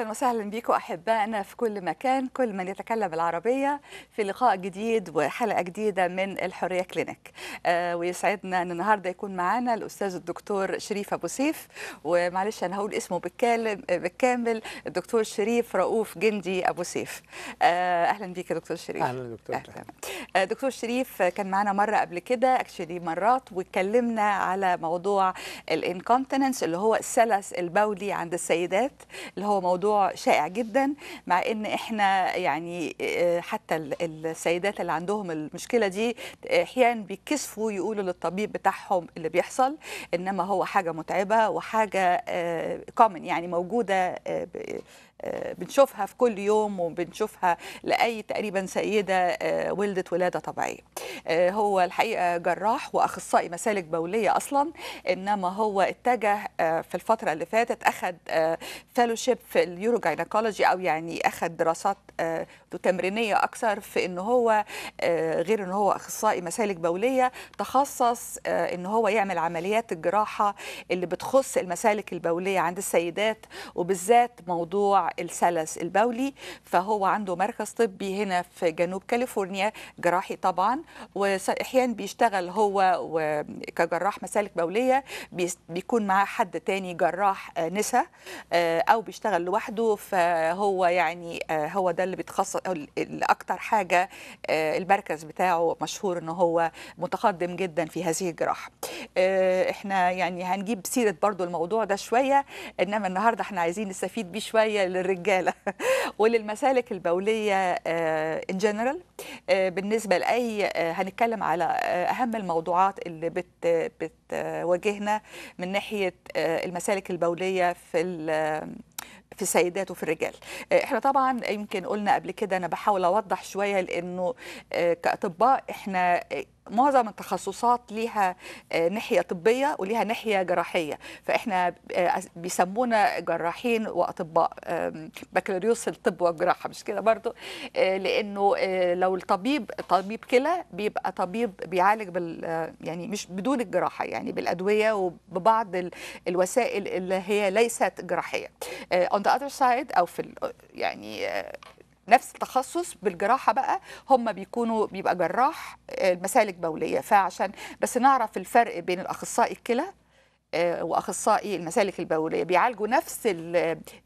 اهلا وسهلا بيكم احبائنا في كل مكان كل من يتكلم العربيه في لقاء جديد وحلقه جديده من الحريه كلينيك آه ويسعدنا ان النهارده يكون معانا الاستاذ الدكتور شريف ابو سيف ومعلش انا هقول اسمه بالكامل بالكامل الدكتور شريف رؤوف جندي ابو سيف آه اهلا بيك يا دكتور شريف اهلا دكتور أهلا. آه دكتور شريف كان معانا مره قبل كده اكشلي مرات واتكلمنا على موضوع الانكونتيننس اللي هو السلس البولي عند السيدات اللي هو موضوع موضوع شائع جدا مع ان احنا يعني آه، حتى السيدات اللي عندهم المشكله دي احيانا بيكسفوا يقولوا للطبيب بتاعهم اللي بيحصل انما هو حاجه متعبه وحاجه كومن آه، يعني موجوده آه، آه، بنشوفها في كل يوم وبنشوفها لأي تقريبا سيدة آه، ولدت ولادة طبيعية آه، هو الحقيقة جراح وأخصائي مسالك بولية أصلا إنما هو اتجه في الفترة اللي فاتت أخذ فيلوشيب في اليورو أو يعني أخذ دراسات تمرينية أكثر في إن هو غير إن هو أخصائي مسالك بولية تخصص إن هو يعمل عمليات الجراحة اللي بتخص المسالك البولية عند السيدات وبالذات موضوع السلس البولي فهو عنده مركز طبي هنا في جنوب كاليفورنيا جراحي طبعا واحيانا بيشتغل هو كجراح مسالك بوليه بيكون معاه حد تاني جراح نسا آه، او بيشتغل لوحده فهو يعني آه، هو ده اللي بيتخصص اكتر حاجه آه، المركز بتاعه مشهور ان هو متقدم جدا في هذه الجراحه احنا يعني هنجيب سيره برضو الموضوع ده شويه انما النهارده احنا عايزين نستفيد بيه شويه للرجاله وللمسالك البوليه ان آه، جنرال آه، بالنسبه لاي آه، هنتكلم على اهم الموضوعات اللي بت بتواجهنا من ناحيه المسالك البوليه في في السيدات وفي الرجال احنا طبعا يمكن قلنا قبل كده انا بحاول اوضح شويه لانه كاطباء احنا معظم التخصصات ليها آه، ناحيه طبيه وليها ناحيه جراحيه فاحنا آه، بيسمونا جراحين واطباء بكالوريوس الطب والجراحه مش كده برضو آه، لانه لو الطبيب طبيب كلى بيبقى طبيب بيعالج بال يعني مش بدون الجراحه يعني بالادويه وببعض الوسائل اللي هي ليست جراحيه on the other side او في يعني نفس التخصص بالجراحه بقى هم بيكونوا بيبقى جراح آه، مسالك بوليه فعشان بس نعرف الفرق بين الاخصائي الكلى آه، واخصائي المسالك البوليه بيعالجوا نفس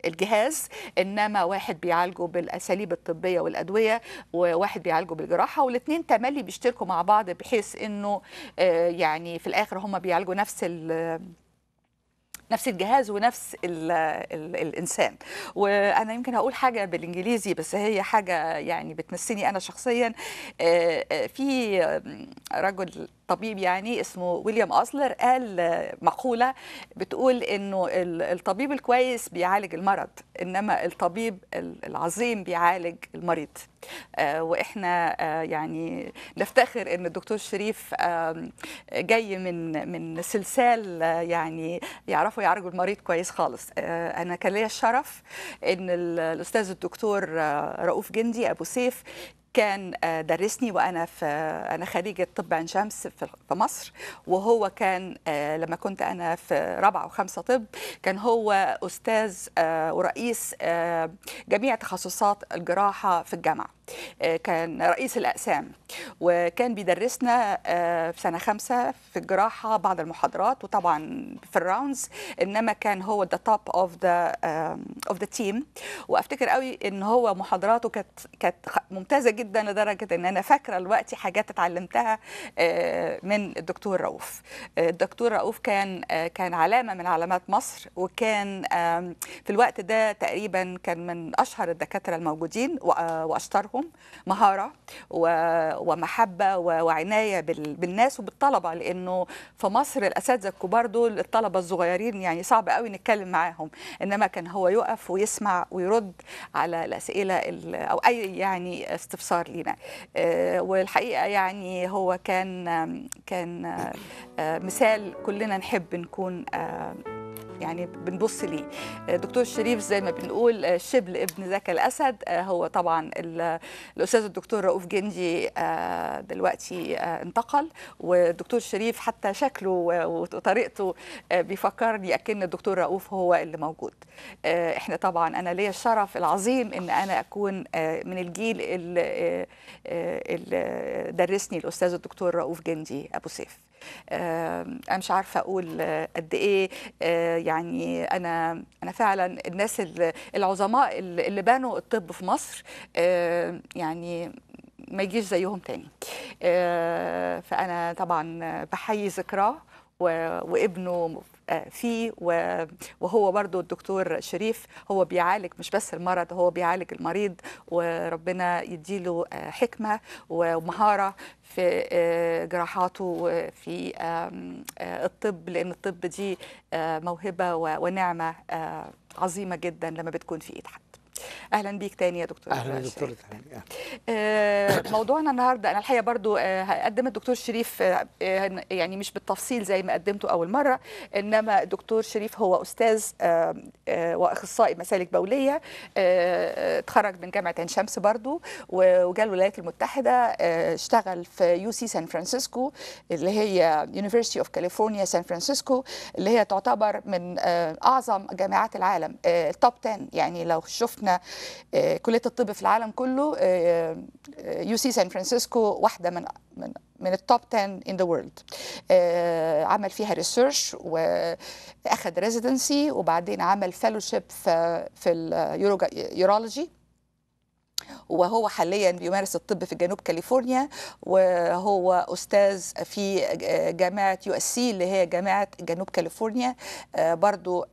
الجهاز انما واحد بيعالجه بالاساليب الطبيه والادويه وواحد بيعالجه بالجراحه والاثنين تملي بيشتركوا مع بعض بحيث انه آه، يعني في الاخر هم بيعالجوا نفس نفس الجهاز ونفس الـ الـ الانسان وانا يمكن هقول حاجه بالانجليزي بس هي حاجه يعني بتمسني انا شخصيا آه، آه، في رجل طبيب يعني اسمه ويليام أصلر قال مقولة بتقول إنه الطبيب الكويس بيعالج المرض إنما الطبيب العظيم بيعالج المريض آه، واحنا آه، يعني نفتخر ان الدكتور شريف جاي من من سلسال آه، يعني يعرفوا يعالجوا المريض كويس خالص انا كان ليا الشرف ان الاستاذ الدكتور رؤوف جندي ابو سيف كان آه، درسني وانا في انا خريجه طب عين شمس في مصر وهو كان آه، لما كنت انا في رابعه وخمسه طب كان هو استاذ آه، ورئيس جميع تخصصات الجراحه في الجامعه آه، كان رئيس الأقسام وكان بيدرسنا آه، في سنة خمسة في الجراحة بعض المحاضرات وطبعا في الراوندز إنما كان هو ذا توب أوف ذا أوف ذا تيم وأفتكر قوي إن هو محاضراته كانت كانت ممتازة جدا لدرجة إن أنا فاكرة الوقت حاجات اتعلمتها آه، من الدكتور رؤوف الدكتور رؤوف كان كان علامة من علامات مصر وكان في الوقت ده تقريبا كان من أشهر الدكاترة الموجودين وأشطرهم عندهم مهاره ومحبه وعنايه بالناس وبالطلبه لانه في مصر الاساتذه الكبار دول الطلبه الصغيرين يعني صعب قوي نتكلم معاهم انما كان هو يقف ويسمع ويرد على الاسئله او اي يعني استفسار لينا آه، والحقيقه يعني هو كان كان آه، مثال كلنا نحب نكون آه، يعني بنبص ليه آه، دكتور الشريف زي ما بنقول آه، شبل ابن ذاك الاسد آه، هو طبعا الاستاذ الدكتور رؤوف جندي دلوقتي انتقل والدكتور الشريف حتى شكله وطريقته بيفكرني اكن الدكتور رؤوف هو اللي موجود احنا طبعا انا ليا الشرف العظيم ان انا اكون من الجيل اللي درسني الاستاذ الدكتور رؤوف جندي ابو سيف انا مش عارفه اقول آه، قد ايه آه، يعني انا انا فعلا الناس العظماء اللي بنوا الطب في مصر يعني ما يجيش زيهم تاني آه، فانا طبعا بحيي ذكراه وابنه فيه وهو برضو الدكتور شريف هو بيعالج مش بس المرض هو بيعالج المريض وربنا يديله آه، حكمة ومهارة في آه، جراحاته وفي آه، الطب لأن الطب دي موهبة ونعمة عظيمة جدا لما بتكون في إيد حد اهلا بيك تاني يا دكتور اهلا دكتور تاني آه، موضوعنا النهارده انا الحقيقه برضو آه، هقدم الدكتور شريف آه، يعني مش بالتفصيل زي ما قدمته اول مره انما الدكتور شريف هو استاذ واخصائي مسالك بوليه اتخرج من جامعه عين شمس برضو وجاء الولايات المتحده اشتغل في يو سي سان فرانسيسكو اللي هي يونيفرسيتي اوف كاليفورنيا سان فرانسيسكو اللي هي تعتبر من اعظم جامعات العالم التوب 10 يعني لو شفنا آه، كليه الطب في العالم كله آه، آه، يو سي سان فرانسيسكو واحده من من من التوب 10 ان ذا وورلد عمل فيها ريسيرش واخذ ريزيدنسي وبعدين عمل فيلوشيب في في اليورولوجي وهو حاليا بيمارس الطب في جنوب كاليفورنيا وهو استاذ في جامعه يو اس سي اللي هي جامعه جنوب كاليفورنيا برضو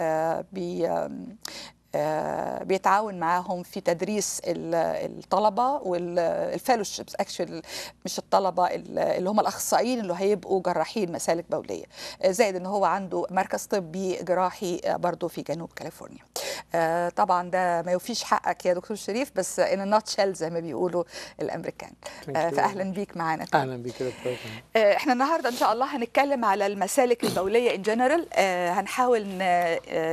بي آه، بيتعاون معاهم في تدريس الطلبه والفيلوشيبس اكشن مش الطلبه اللي هم الاخصائيين اللي هيبقوا جراحين مسالك بوليه آه، زائد ان هو عنده مركز طبي جراحي آه، برضه في جنوب كاليفورنيا طبعا ده ما يوفيش حقك يا دكتور شريف بس ان شيل زي ما بيقولوا الامريكان فاهلا بيك معانا اهلا بيك دكتور احنا النهارده ان شاء الله هنتكلم على المسالك البوليه ان جنرال هنحاول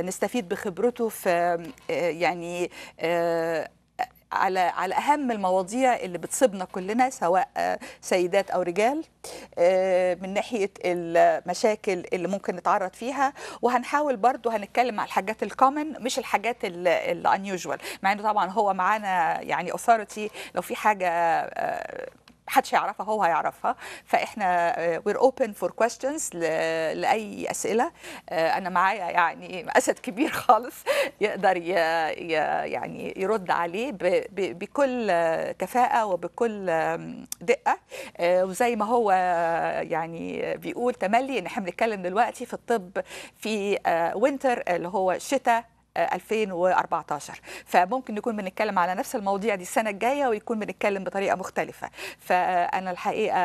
نستفيد بخبرته في آه، يعني آه، على على اهم المواضيع اللي بتصيبنا كلنا سواء آه، سيدات او رجال من ناحيه المشاكل اللي ممكن نتعرض فيها وهنحاول برضو هنتكلم على الحاجات الكومن مش الحاجات الانيوجوال مع انه طبعا هو معانا يعني اوثورتي لو في حاجه حدش يعرفها هو هيعرفها فاحنا وير اوبن فور كويستشنز لاي اسئله آه، انا معايا يعني اسد كبير خالص يقدر يعني يرد عليه بكل كفاءه وبكل دقه آه، وزي ما هو آه، يعني بيقول تملي ان احنا بنتكلم دلوقتي في الطب في وينتر اللي هو الشتاء 2014 فممكن نكون بنتكلم على نفس المواضيع دي السنه الجايه ويكون بنتكلم بطريقه مختلفه فانا الحقيقه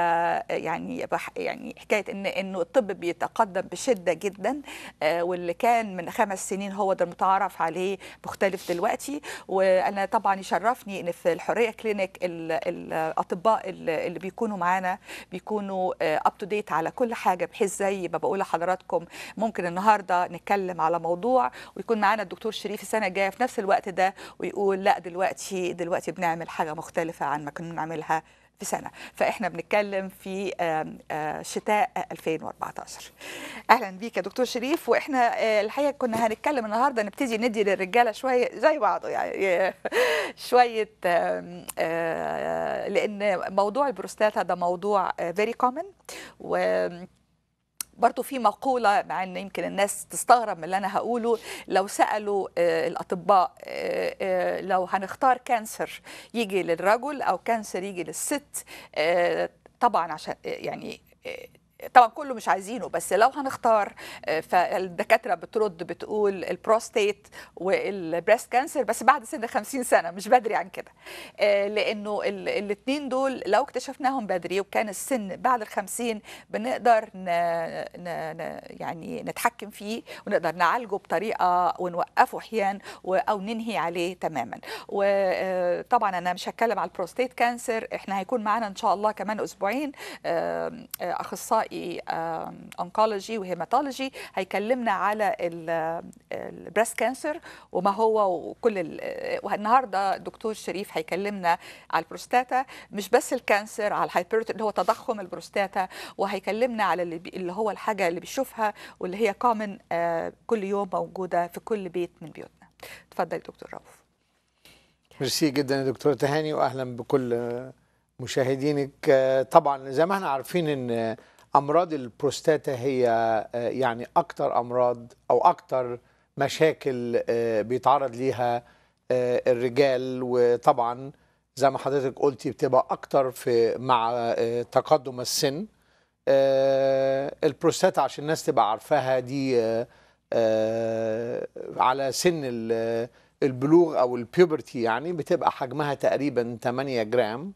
يعني بح يعني حكايه ان انه الطب بيتقدم بشده جدا آه، واللي كان من خمس سنين هو ده المتعارف عليه مختلف دلوقتي وانا طبعا يشرفني ان في الحريه كلينيك الاطباء اللي بيكونوا معانا بيكونوا اب تو ديت على كل حاجه بحيث زي ما بقول لحضراتكم ممكن النهارده نتكلم على موضوع ويكون معانا الدكتور دكتور شريف السنه الجايه في نفس الوقت ده ويقول لا دلوقتي دلوقتي بنعمل حاجه مختلفه عن ما كنا بنعملها في سنه فاحنا بنتكلم في آه، شتاء 2014 اهلا بيك يا دكتور شريف واحنا آه، الحقيقه كنا هنتكلم النهارده نبتدي ندي للرجاله شويه زي بعضه يعني آه، شويه لان موضوع البروستاتا ده موضوع فيري كومن و برضو في مقولة مع أن يمكن الناس تستغرب من اللي أنا هقوله لو سألوا آه، الأطباء آه، آه، لو هنختار كانسر يجي للرجل أو كانسر يجي للست طبعا عشان يعني طبعا كله مش عايزينه بس لو هنختار آه، فالدكاتره بترد بتقول البروستيت والبريست كانسر بس بعد سن 50 سنه مش بدري عن كده آه، لانه الاثنين دول لو اكتشفناهم بدري وكان السن بعد ال 50 بنقدر ن... ن... ن... يعني نتحكم فيه ونقدر نعالجه بطريقه ونوقفه احيانا او ننهي عليه تماما وطبعا آه، انا مش هتكلم على البروستيت كانسر احنا هيكون معانا ان شاء الله كمان اسبوعين اخصائي اونكولوجي وهيماتولوجي هيكلمنا على البريست كانسر وما هو وكل النهارده دكتور شريف هيكلمنا على البروستاتا مش بس الكانسر على الهايبرت اللي هو تضخم البروستاتا وهيكلمنا على اللي, اللي هو الحاجه اللي بيشوفها واللي هي كومن آه، كل يوم موجوده في كل بيت من بيوتنا اتفضل يا دكتور رؤوف ميرسي جدا يا دكتور تهاني واهلا بكل مشاهدينك آه، طبعا زي ما احنا عارفين ان امراض البروستاتا هي آه، يعني اكتر امراض او اكتر مشاكل آه، بيتعرض ليها آه، الرجال وطبعا زي ما حضرتك قلتي بتبقى اكتر في مع تقدم السن البروستاتا عشان الناس تبقى عارفاها دي على سن البلوغ او البيوبرتي يعني بتبقى حجمها تقريبا 8 جرام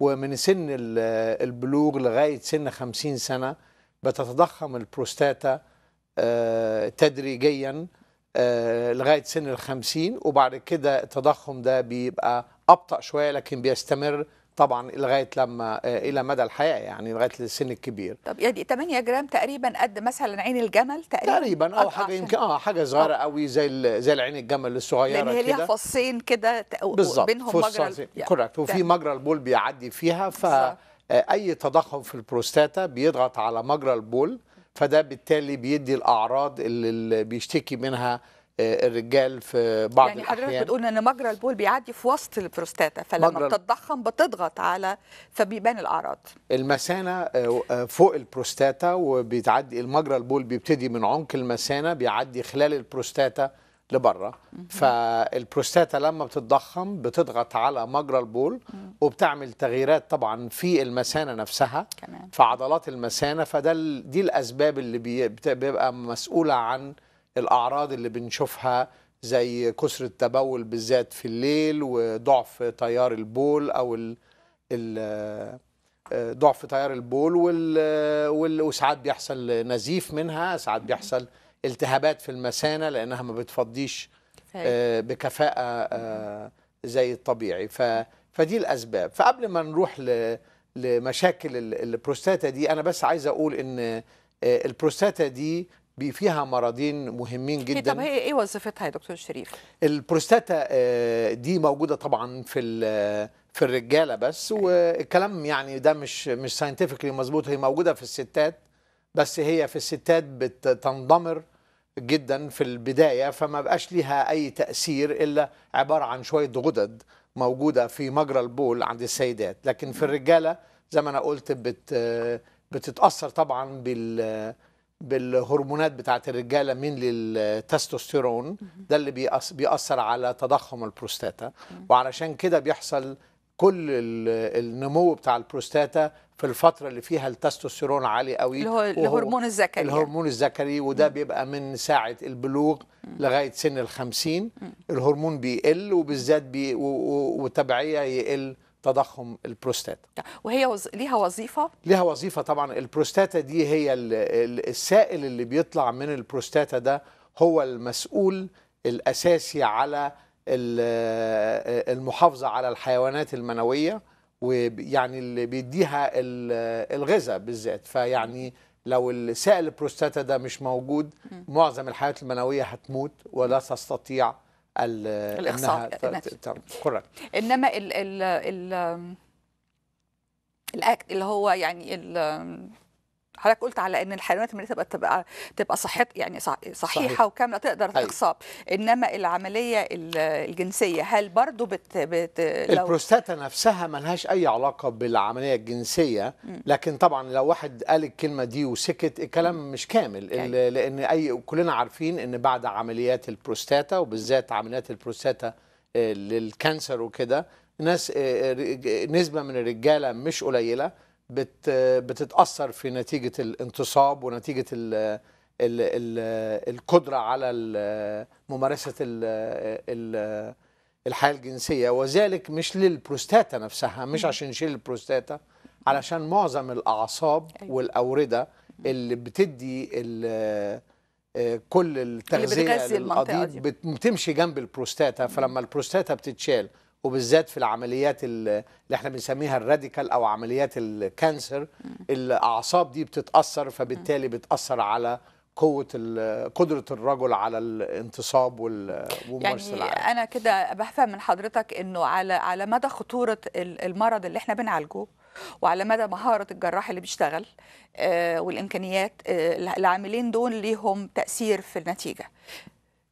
ومن سن البلوغ لغاية سن 50 سنة بتتضخم البروستاتا آه، تدريجيا آه، لغاية سن الخمسين وبعد كده التضخم ده بيبقى أبطأ شوية لكن بيستمر طبعا لغايه لما آه، الى مدى الحياه يعني لغايه السن الكبير طب يعني 8 جرام تقريبا قد مثلا عين الجمل تقريبا تقريبا او حاجه يمكن اه حاجه صغيره قوي زي زي العين الجمل الصغيره كده لان هي ليها فصين كده بينهم مجرى يعني كوركت وفي مجرى البول بيعدي فيها ف آه، اي تضخم في البروستاتا بيضغط على مجرى البول فده بالتالي بيدي الاعراض اللي بيشتكي منها الرجال في بعض يعني الاحيان يعني حضرتك بتقول ان مجرى البول بيعدي في وسط البروستاتا فلما بتتضخم بتضغط على فبيبان الاعراض المثانه آه، آه، فوق البروستاتا وبيتعدي المجرى البول بيبتدي من عمق المثانه بيعدي خلال البروستاتا لبره فالبروستاتا لما بتتضخم بتضغط على مجرى البول وبتعمل تغييرات طبعا في المثانه نفسها كمان. في عضلات المثانه فده دي الاسباب اللي بيبقى مسؤوله عن الاعراض اللي بنشوفها زي كسر التبول بالذات في الليل وضعف تيار البول او ال ال آه، ضعف تيار البول وال وساعات بيحصل نزيف منها ساعات بيحصل التهابات في المثانه لانها ما بتفضيش آه، بكفاءه آه، زي الطبيعي ف فدي الاسباب فقبل ما نروح ل لمشاكل البروستاتا دي انا بس عايز اقول ان البروستاتا دي فيها مرضين مهمين إيه، جدا طب هي ايه وظيفتها يا دكتور شريف البروستاتا آه، دي موجوده طبعا في في الرجاله بس أيوة. والكلام يعني ده مش مش ساينتفكلي مظبوط هي موجوده في الستات بس هي في الستات بتنضمر جدا في البدايه فما بقاش ليها اي تاثير الا عباره عن شويه غدد موجوده في مجرى البول عند السيدات لكن في الرجاله زي ما انا قلت بت بتتاثر طبعا بال بالهرمونات بتاعت الرجاله من للتستوستيرون ده اللي بيأثر على تضخم البروستاتا وعلشان كده بيحصل كل النمو بتاع البروستاتا في الفتره اللي فيها التستوستيرون عالي قوي اللي هو الهرمون الذكري يعني. الهرمون الذكري وده بيبقى من ساعه البلوغ لغايه سن ال 50 الهرمون بيقل وبالذات بي وتبعيه يقل تضخم البروستاتا وهي وز... ليها وظيفه ليها وظيفه طبعا البروستاتا دي هي ال... السائل اللي بيطلع من البروستاتا ده هو المسؤول الاساسي على المحافظه على الحيوانات المنويه ويعني اللي بيديها الغذاء بالذات فيعني لو السائل البروستاتا ده مش موجود معظم الحيوانات المنويه هتموت ولا تستطيع الاخصاء انما ال ال ال الاكت اللي هو يعني حضرتك قلت على ان الحيوانات المنيه تبقى تبقى تبقى صحت يعني صحيحه صحيح. وكامله تقدر أيوة. تقصاب انما العمليه الجنسيه هل برضه بت, بت البروستاتا نفسها لهاش اي علاقه بالعمليه الجنسيه لكن طبعا لو واحد قال الكلمه دي وسكت الكلام مش كامل يعني. لان اي كلنا عارفين ان بعد عمليات البروستاتا وبالذات عمليات البروستاتا آه، للكانسر وكده ناس آه، نسبه من الرجاله مش قليله بت بتتاثر في نتيجه الانتصاب ونتيجه ال ال ال القدره على ممارسه ال ال الحياه الجنسيه وذلك مش للبروستاتا نفسها مش عشان نشيل البروستاتا علشان معظم الاعصاب أيوة. والاورده اللي بتدي آه، كل التغذيه القضيب بتمشي جنب البروستاتا فلما البروستاتا بتتشال وبالذات في العمليات اللي احنا بنسميها الراديكال او عمليات الكانسر الاعصاب دي بتتاثر فبالتالي بتاثر على قوة قدرة الرجل على الانتصاب وممارسة يعني العالم. أنا كده بفهم من حضرتك إنه على على مدى خطورة المرض اللي إحنا بنعالجه وعلى مدى مهارة الجراح اللي بيشتغل آه، والإمكانيات آه، العاملين دول ليهم تأثير في النتيجة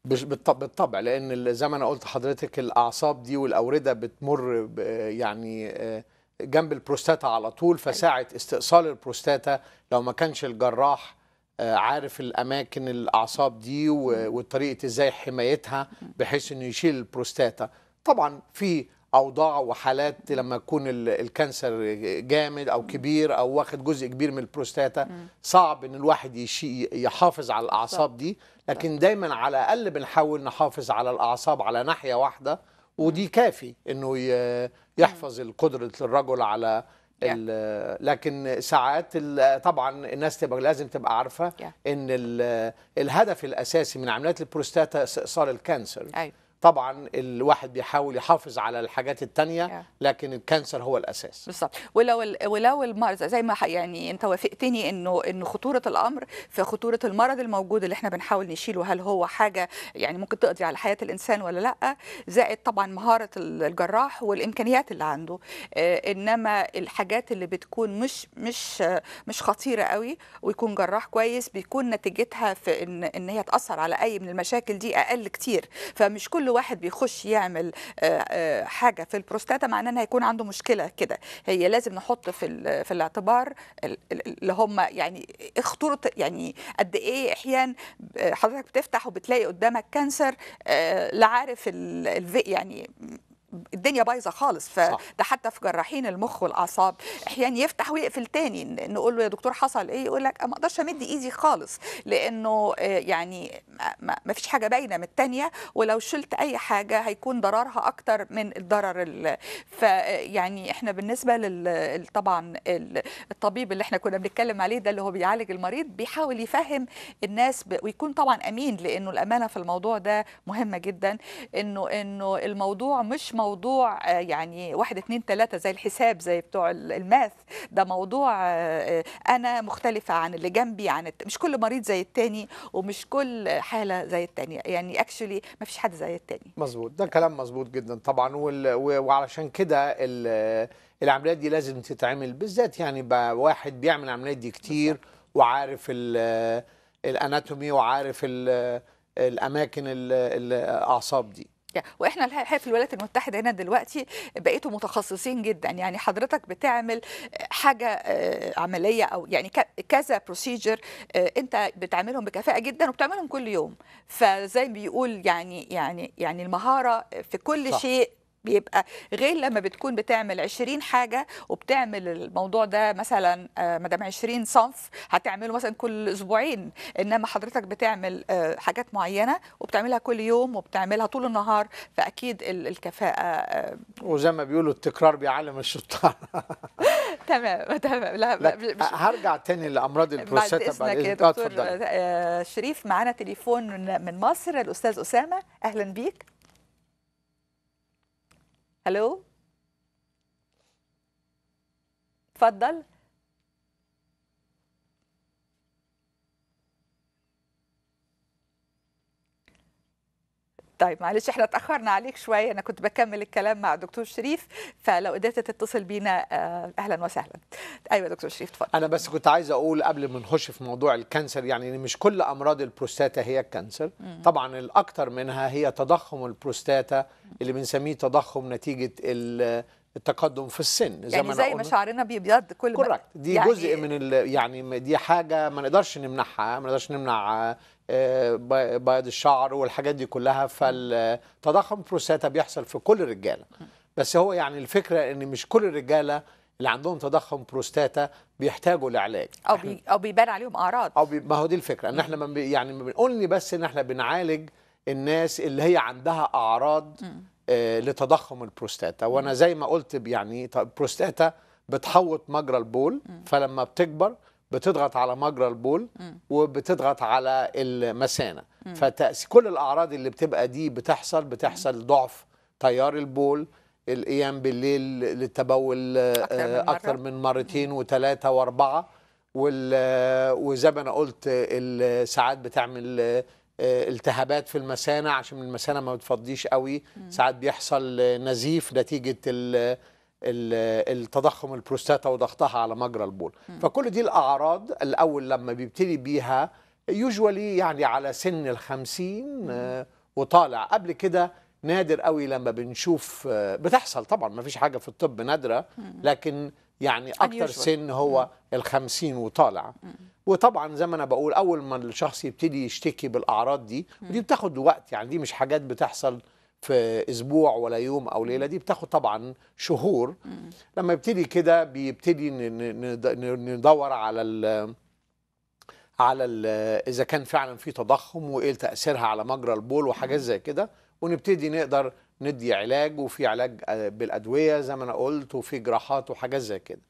بالطبع لان زي ما انا قلت حضرتك الاعصاب دي والاورده بتمر يعني آه، جنب البروستاتا على طول أيوة. فساعه استئصال البروستاتا لو ما كانش الجراح آه، عارف الاماكن الاعصاب دي وطريقه ازاي حمايتها بحيث انه يشيل البروستاتا طبعا في اوضاع وحالات لما يكون الكانسر جامد او كبير او واخد جزء كبير من البروستاتا صعب ان الواحد يحافظ على الاعصاب دي لكن دايما على الاقل بنحاول نحافظ على الاعصاب على ناحيه واحده ودي كافي انه يحفظ قدره الرجل على yeah. لكن ساعات طبعا الناس تبقى لازم تبقى عارفه yeah. ان الهدف الاساسي من عمليات البروستاتا استئصال الكانسر أيوه. طبعا الواحد بيحاول يحافظ على الحاجات التانية لكن الكانسر هو الاساس بالظبط ولو ولو المرض زي ما يعني انت وافقتني انه ان خطوره الامر في خطوره المرض الموجود اللي احنا بنحاول نشيله هل هو حاجه يعني ممكن تقضي على حياه الانسان ولا لا زائد طبعا مهاره الجراح والامكانيات اللي عنده آه، انما الحاجات اللي بتكون مش مش مش خطيره قوي ويكون جراح كويس بيكون نتيجتها في ان ان هي تاثر على اي من المشاكل دي اقل كتير فمش كل واحد بيخش يعمل آه، آه، حاجه في البروستاتا معناه ان هيكون عنده مشكله كده هي لازم نحط في في الاعتبار اللي هم يعني خطوره يعني قد ايه احيان آه، حضرتك بتفتح وبتلاقي قدامك كانسر لا عارف يعني الدنيا بايظه خالص فده حتى في جراحين المخ والاعصاب احيانا يفتح ويقفل تاني نقول له يا دكتور حصل ايه يقول لك ما اقدرش امد ايدي خالص لانه آه، يعني ما فيش حاجه باينه من الثانيه ولو شلت اي حاجه هيكون ضررها اكتر من الضرر فيعني آه، احنا بالنسبه لل طبعا الطبيب اللي احنا كنا بنتكلم عليه ده اللي هو بيعالج المريض بيحاول يفهم الناس ب... ويكون طبعا امين لانه الامانه في الموضوع ده مهمه جدا انه انه الموضوع مش موضوع آه، يعني واحد اتنين تلاتة زي الحساب زي بتوع الماث ده موضوع آه، آه، أنا مختلفة عن اللي جنبي عن الت... مش كل مريض زي التاني ومش كل حالة زي التانية يعني اكشولي ما فيش حد زي التاني مظبوط ده كلام مظبوط جدا طبعا وال... وعلشان كده ال... العملية دي لازم تتعمل بالذات يعني واحد بيعمل العملية دي كتير بالزبط. وعارف الاناتومي وعارف الاماكن الاعصاب دي يعني، واحنا الحقيقه في الولايات المتحده هنا دلوقتي بقيتوا متخصصين جدا يعني حضرتك بتعمل حاجه آه، عمليه او يعني كذا بروسيجر آه، انت بتعملهم بكفاءه جدا وبتعملهم كل يوم فزي بيقول يعني يعني يعني المهاره في كل صح. شيء بيبقى غير لما بتكون بتعمل 20 حاجه وبتعمل الموضوع ده مثلا آه، ما دام 20 صنف هتعمله مثلا كل اسبوعين انما حضرتك بتعمل آه، حاجات معينه وبتعملها كل يوم وبتعملها طول النهار فاكيد الكفاءه آه، وزي ما بيقولوا التكرار بيعلم الشطار تمام تمام لا, لا مش هرجع تاني لامراض البروستاتا بعد اذنك يا دكتور شريف معانا تليفون من مصر الاستاذ اسامه اهلا بيك الو تفضل طيب معلش احنا اتاخرنا عليك شويه انا كنت بكمل الكلام مع دكتور شريف فلو قدرت تتصل بينا آه، اهلا وسهلا ايوه دكتور شريف اتفضل انا بس كنت عايز اقول قبل ما نخش في موضوع الكانسر يعني مش كل امراض البروستاتا هي الكانسر طبعا الاكثر منها هي تضخم البروستاتا اللي بنسميه تضخم نتيجه التقدم في السن زي يعني ما زي ما شعرنا بيبيض كل ما دي يعني جزء من يعني دي حاجه ما نقدرش نمنعها ما نقدرش نمنع آه، بياض الشعر والحاجات دي كلها فالتضخم البروستاتا بيحصل في كل الرجاله بس هو يعني الفكره ان مش كل الرجاله اللي عندهم تضخم بروستاتا بيحتاجوا لعلاج او بي او بيبان عليهم اعراض او ما هو دي الفكره ان احنا ما يعني ما بنقولني بس ان احنا بنعالج الناس اللي هي عندها اعراض آه لتضخم البروستاتا وانا زي ما قلت يعني بروستاتا بتحوط مجرى البول فلما بتكبر بتضغط على مجرى البول وبتضغط على المثانه فكل الاعراض اللي بتبقى دي بتحصل بتحصل ضعف تيار البول الايام بالليل للتبول آه، اكثر من, من مرتين وثلاثه واربعه وزي ما انا قلت ساعات بتعمل آه، التهابات في المثانه عشان المثانه ما بتفضيش قوي ساعات بيحصل نزيف نتيجه التضخم البروستاتا وضغطها على مجرى البول م. فكل دي الأعراض الأول لما بيبتدي بيها يوجوالي يعني على سن الخمسين 50 آه، وطالع قبل كده نادر قوي لما بنشوف آه، بتحصل طبعا ما فيش حاجة في الطب نادرة لكن يعني أكتر سن هو ال الخمسين وطالع م. وطبعا زي ما انا بقول اول ما الشخص يبتدي يشتكي بالاعراض دي ودي بتاخد وقت يعني دي مش حاجات بتحصل في اسبوع ولا يوم او ليله دي بتاخد طبعا شهور لما يبتدي كده بيبتدي ندور على على اذا كان فعلا في تضخم وايه تاثيرها على مجرى البول وحاجات زي كده ونبتدي نقدر ندي علاج وفي علاج آه، بالادويه زي ما انا قلت وفي جراحات وحاجات زي كده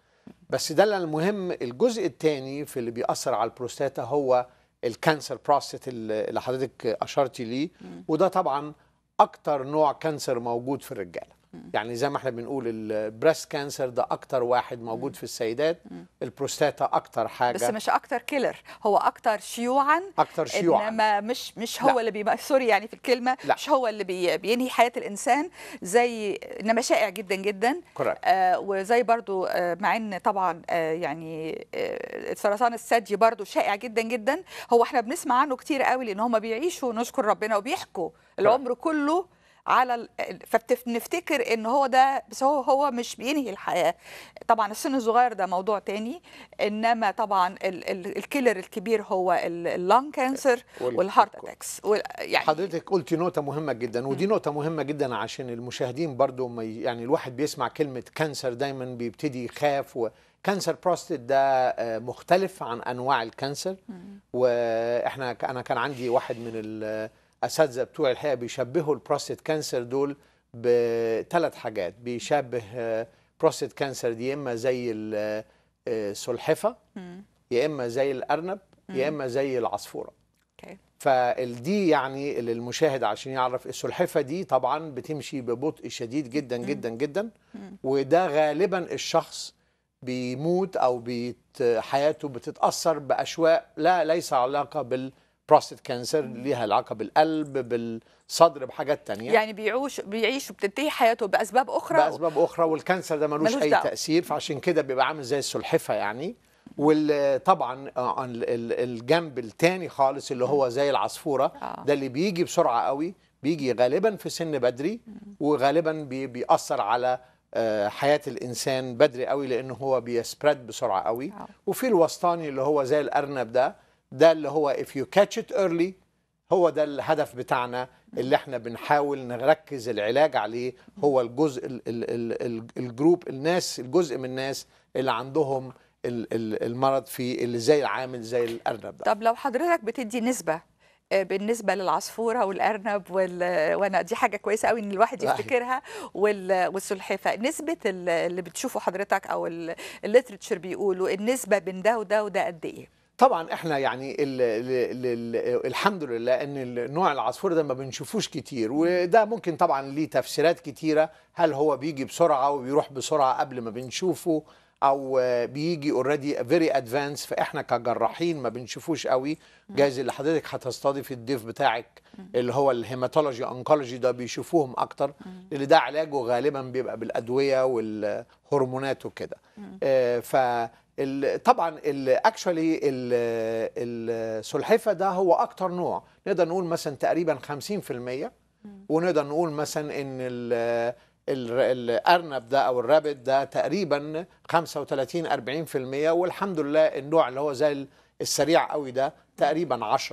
بس ده المهم الجزء الثاني في اللي بيأثر على البروستاتا هو الكانسر بروستات اللي حضرتك اشرتي ليه وده طبعا اكتر نوع كانسر موجود في الرجاله يعني زي ما احنا بنقول البريست كانسر ده اكتر واحد موجود في السيدات البروستاتا اكتر حاجه بس مش اكتر كيلر هو اكتر شيوعا اكتر شيوعا انما مش مش هو لا. اللي بيبقى سوري يعني في الكلمه لا. مش هو اللي بي بينهي حياه الانسان زي انما شائع جدا جدا آه وزي برضو آه مع ان طبعا آه يعني آه سرطان الثدي برضو شائع جدا جدا هو احنا بنسمع عنه كتير قوي لان هم بيعيشوا نشكر ربنا وبيحكوا العمر كله على فبنفتكر ان هو ده بس هو هو مش بينهي الحياه طبعا السن الصغير ده موضوع تاني انما طبعا الكيلر الكبير هو اللنج كانسر والهارت اتاكس يعني حضرتك قلتي نقطه مهمه جدا ودي نقطه مهمه جدا عشان المشاهدين برضو يعني الواحد بيسمع كلمه كانسر دايما بيبتدي يخاف و كانسر بروستيت ده آه، مختلف عن انواع الكانسر واحنا انا كان عندي واحد من الاساتذه بتوع الحقيقه بيشبهوا البروستيت كانسر دول بثلاث حاجات بيشبه آه، بروستيت كانسر دي اما زي السلحفه آه، يا اما زي الارنب يا اما زي العصفوره فالدي يعني للمشاهد عشان يعرف السلحفه دي طبعا بتمشي ببطء شديد جدا جدا جدا وده غالبا الشخص بيموت او بيت آه، حياته بتتاثر باشواء لا ليس علاقه بال بروستيت كانسر ليها علاقه بالقلب بالصدر بحاجات تانية يعني بيعوش بيعيش وبتنتهي حياته باسباب اخرى باسباب اخرى والكانسر ده ملوش, ملوش اي دعم. تاثير فعشان كده بيبقى عامل زي السلحفه يعني وطبعا آه، آه، الجنب الثاني خالص اللي هو زي العصفوره آه. ده اللي بيجي بسرعه قوي بيجي غالبا في سن بدري وغالبا بي بيأثر على حياة الإنسان بدري قوي لأنه هو بيسبرد بسرعة قوي وفي الوسطاني اللي هو زي الأرنب ده ده اللي هو if you catch it early هو ده الهدف بتاعنا اللي احنا بنحاول نركز العلاج عليه هو الجزء الجروب الناس الجزء من الناس اللي عندهم المرض في اللي زي العامل زي الارنب ده. طب لو حضرتك بتدي نسبه آه، بالنسبه للعصفوره والارنب وال... وانا دي حاجه كويسه قوي ان الواحد يفتكرها وال... والسلحفاه نسبه اللي بتشوفه حضرتك او الليترتشر بيقولوا النسبه بين ده وده وده قد ايه طبعا احنا يعني الـ الـ الـ الحمد لله ان النوع العصفور ده ما بنشوفوش كتير وده ممكن طبعا ليه تفسيرات كتيره هل هو بيجي بسرعه وبيروح بسرعه قبل ما بنشوفه او بيجي اوريدي فيري ادفانس فاحنا كجراحين ما بنشوفوش قوي جايز اللي حضرتك هتستضيف الضيف بتاعك اللي هو الهيماتولوجي انكولوجي ده بيشوفوهم اكتر اللي ده علاجه غالبا بيبقى بالادويه والهرمونات وكده آه، ف ال طبعا اكشولي السلحفه ده هو اكتر نوع نقدر نقول مثلا تقريبا 50% ونقدر نقول مثلا ان الـ الارنب ده او الرابت ده تقريبا 35 40% والحمد لله النوع اللي هو زي السريع قوي ده تقريبا 10%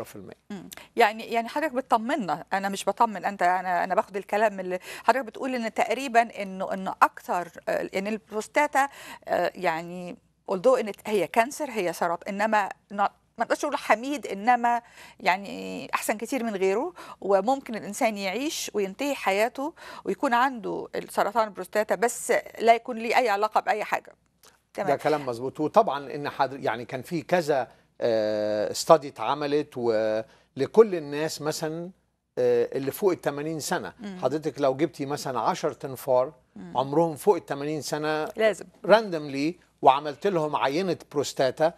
يعني يعني حضرتك بتطمنا انا مش بطمن انت انا انا باخد الكلام اللي حضرتك بتقول ان تقريبا انه انه اكثر آه، ان البروستاتا آه، يعني اولدو ان هي كانسر هي سرطان انما ما نقدرش نقول حميد انما يعني احسن كتير من غيره وممكن الانسان يعيش وينتهي حياته ويكون عنده السرطان البروستاتا بس لا يكون ليه اي علاقه باي حاجه تمام ده كلام مظبوط وطبعا ان حضر يعني كان في كذا استادي آه، اتعملت ولكل الناس مثلا آه، اللي فوق ال 80 سنه مم. حضرتك لو جبتي مثلا 10 تنفار مم. عمرهم فوق ال 80 سنه لازم راندملي وعملت لهم عينه بروستاتا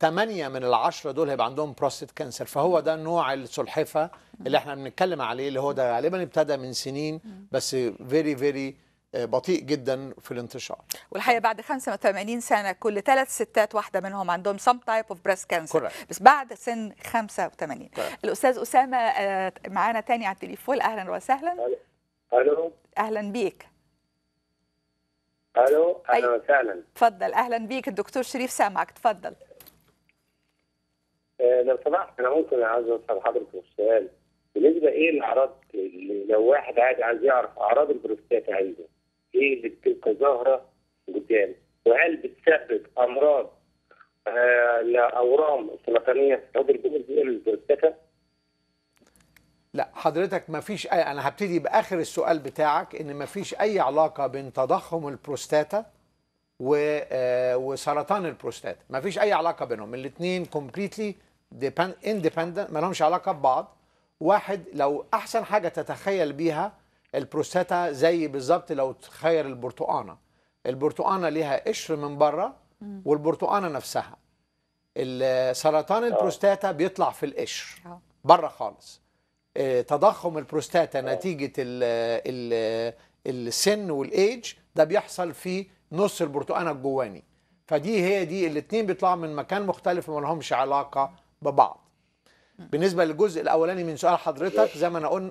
8 من العشرة دول هيبقى عندهم بروستات كانسر فهو ده نوع السلحفه اللي احنا بنتكلم عليه اللي هو ده غالبا ابتدى من سنين بس فيري فيري آه، بطيء جدا في الانتشار والحقيقه بعد 85 سنه كل ثلاث ستات واحده منهم عندهم سم تايب اوف بريست كانسر بس بعد سن 85 كرة. الاستاذ اسامه آه، معانا تاني على التليفون اهلا وسهلا اهلا اهلا بيك الو اهلا وسهلا تفضل اهلا بيك الدكتور شريف سامعك تفضل آه، لو سمحت انا ممكن عايز اسال حضرتك السؤال بالنسبه ايه الاعراض اللي لو واحد عادي عايز يعرف اعراض البروستاتا عنده ايه اللي بتبقى ظاهره قدام وهل بتسبب امراض آه لاورام سرطانيه في إيه البروستاتا لا حضرتك ما فيش أي أنا هبتدي بآخر السؤال بتاعك إن ما فيش أي علاقة بين تضخم البروستاتا و... آه، وسرطان البروستاتا ما فيش أي علاقة بينهم الاثنين كومبليتلي اندبندنت ما لهمش علاقة ببعض واحد لو أحسن حاجة تتخيل بيها البروستاتا زي بالظبط لو تخيل البرتقانة البرتقانة ليها قشر من بره والبرتقانة نفسها سرطان آه. البروستاتا بيطلع في القشر آه. بره خالص آه، تضخم البروستاتا نتيجه الـ الـ السن والايج ده بيحصل في نص البرتقانه الجواني فدي هي دي الاتنين بيطلعوا من مكان مختلف وما لهمش علاقه ببعض بالنسبه للجزء الاولاني من سؤال حضرتك زي ما انا قلنا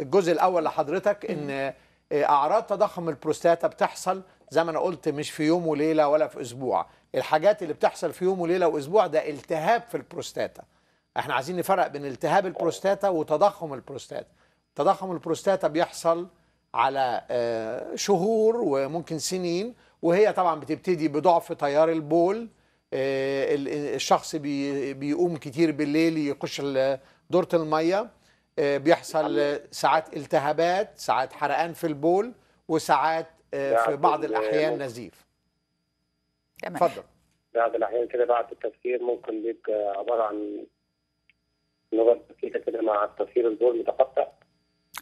الجزء الاول لحضرتك ان آه، اعراض تضخم البروستاتا بتحصل زي ما انا قلت مش في يوم وليله ولا في اسبوع الحاجات اللي بتحصل في يوم وليله واسبوع ده التهاب في البروستاتا احنا عايزين نفرق بين التهاب البروستاتا وتضخم البروستاتا تضخم البروستاتا بيحصل على آه، شهور وممكن سنين وهي طبعا بتبتدي بضعف تيار البول آه، الشخص بيقوم كتير بالليل يخش دورة المية آه، بيحصل ساعات التهابات ساعات حرقان في البول وساعات في بعض الأحيان نزيف تمام اتفضل بعض الأحيان كده بعد التفكير ممكن بيبقى عبارة عن لغه سكيته كده مع تصوير البول متقطع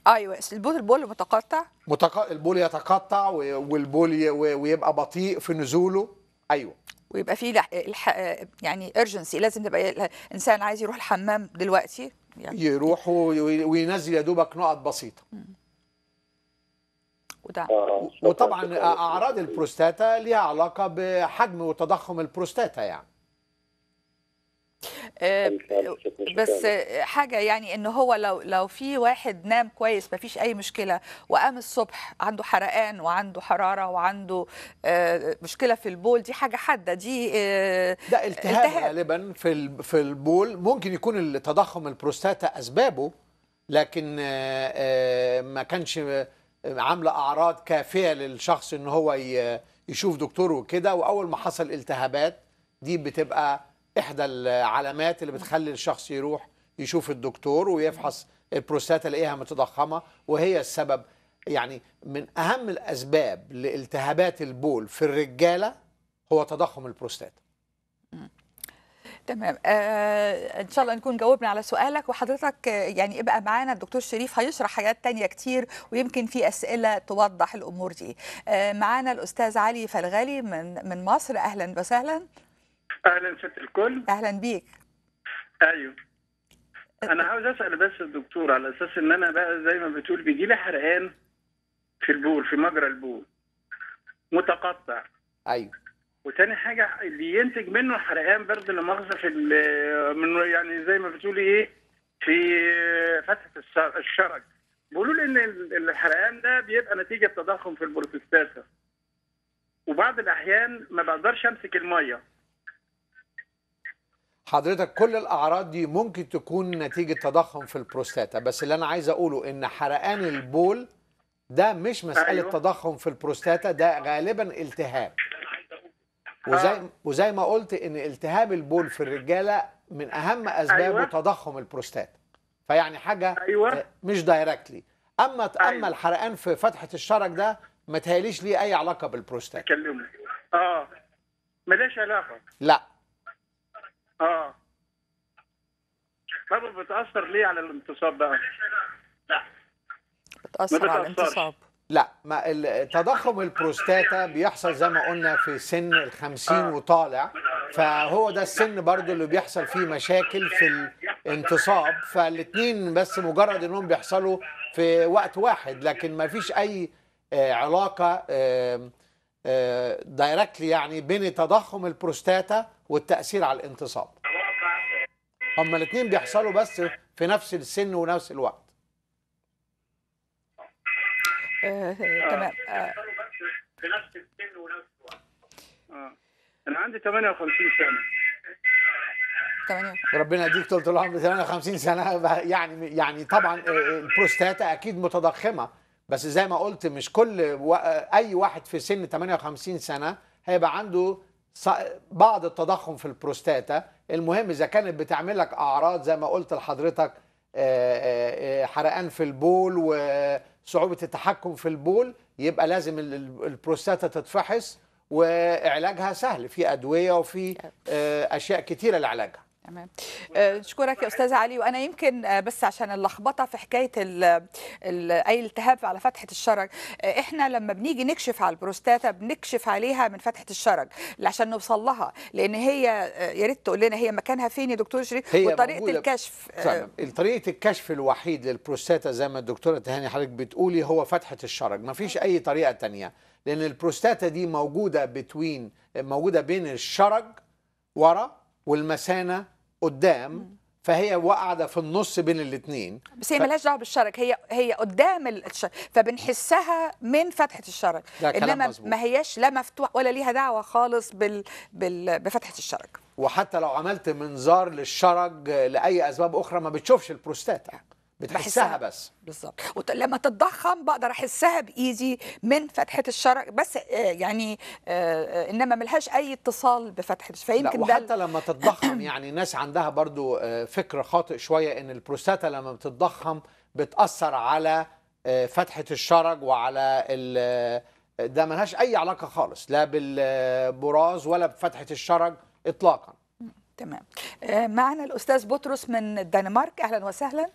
ايوه البول البول متقطع متق... البول يتقطع والبول ي... ويبقى بطيء في نزوله ايوه ويبقى في لح... الح... يعني ايرجنسي لازم تبقى انسان عايز يروح الحمام دلوقتي يعني يروح وينزل يا دوبك نقط بسيطه وده. آه، وطبعا اعراض البروستاتا ليها علاقه بحجم وتضخم البروستاتا يعني آه، بس حاجه يعني ان هو لو لو في واحد نام كويس مفيش اي مشكله وقام الصبح عنده حرقان وعنده حراره وعنده آه، مشكله في البول دي حاجه حاده دي آه، ده التهاب, التهاب. غالبا في في البول ممكن يكون التضخم البروستاتا اسبابه لكن ما كانش عامله اعراض كافيه للشخص ان هو يشوف دكتور وكده واول ما حصل التهابات دي بتبقى احدى العلامات اللي بتخلي الشخص يروح يشوف الدكتور ويفحص البروستاتا لقيها متضخمه وهي السبب يعني من اهم الاسباب لالتهابات البول في الرجاله هو تضخم البروستاتا تمام آه ان شاء الله نكون جاوبنا على سؤالك وحضرتك يعني ابقى معانا الدكتور شريف هيشرح حاجات تانية كتير ويمكن في اسئله توضح الامور دي آه معانا الاستاذ علي فالغالي من من مصر اهلا وسهلا اهلا ست الكل اهلا بيك ايوه انا عاوز اسال بس الدكتور على اساس ان انا بقى زي ما بتقول بيجي لي حرقان في البول في مجرى البول متقطع ايوه وتاني حاجه اللي ينتج منه حرقان برد مؤاخذه في من يعني زي ما بتقولي ايه في فتحه الشرج بيقولوا لي ان الحرقان ده بيبقى نتيجه تضخم في البروتستاتا وبعض الاحيان ما بقدرش امسك الميه حضرتك كل الاعراض دي ممكن تكون نتيجه تضخم في البروستاتا بس اللي انا عايز اقوله ان حرقان البول ده مش مساله أيوه. تضخم في البروستاتا ده غالبا التهاب وزي أيوه. وزي ما قلت ان التهاب البول في الرجاله من اهم اسبابه أيوة. تضخم البروستاتا فيعني حاجه أيوة. آه، مش دايركتلي اما أيوة. اما الحرقان في فتحه الشرج ده ما تهيأليش ليه اي علاقه بالبروستاتا اه ملهاش علاقه لا اه طب بتاثر ليه على الانتصاب بقى لا بتاثر على الانتصاب لا ما تضخم البروستاتا بيحصل زي ما قلنا في سن ال 50 آه. وطالع فهو ده السن برضو اللي بيحصل فيه مشاكل في الانتصاب فالاثنين بس مجرد انهم بيحصلوا في وقت واحد لكن ما فيش اي آه، علاقه دايركتلي آه، يعني بين تضخم البروستاتا والتاثير على الانتصاب هما الاثنين بيحصلوا بس في نفس السن ونفس الوقت آه، آه، تمام في نفس السن ونفس الوقت انا عندي 58 سنه 58 ربنا يديك طول العمر 58 سنه يعني يعني طبعا البروستاتا اكيد متضخمه بس زي ما قلت مش كل و... اي واحد في سن 58 سنه هيبقى عنده بعض التضخم في البروستاتا المهم اذا كانت بتعمل لك اعراض زي ما قلت لحضرتك حرقان في البول وصعوبه التحكم في البول يبقى لازم البروستاتا تتفحص وعلاجها سهل في ادويه وفي اشياء كثيره لعلاجها تمام اشكرك آه، يا استاذ علي وانا يمكن آه، بس عشان اللخبطه في حكايه الـ الـ اي التهاب على فتحه الشرج آه، احنا لما بنيجي نكشف على البروستاتا بنكشف عليها من فتحه الشرج عشان نوصل لها لان هي يا ريت تقول لنا هي مكانها فين يا دكتور شريف وطريقه الكشف طريقه الكشف الوحيد للبروستاتا زي ما الدكتوره تهاني حضرتك بتقولي هو فتحه الشرج ما فيش اي طريقه ثانيه لان البروستاتا دي موجوده بتوين موجوده بين الشرج ورا والمثانه قدام فهي واقعده في النص بين الاثنين بس هي ف... ملهاش دعوه بالشرج هي هي قدام الشرج فبنحسها من فتحه الشرج انما ما هياش لا مفتوح ولا ليها دعوه خالص بال... بال... بفتحه الشرج وحتى لو عملت منظار للشرج لاي اسباب اخرى ما بتشوفش البروستاتا بتحسها بس بالظبط ولما تتضخم بقدر احسها بايدي من فتحه الشرج بس آه، يعني آه، آه، انما ملهاش اي اتصال بفتحه فيمكن لا وحتى لما تتضخم يعني ناس عندها برضو فكر خاطئ شويه ان البروستاتا لما بتتضخم بتاثر على فتحه الشرج وعلى ده ملهاش اي علاقه خالص لا بالبراز ولا بفتحه الشرج اطلاقا تمام معنا الاستاذ بطرس من الدنمارك اهلا وسهلا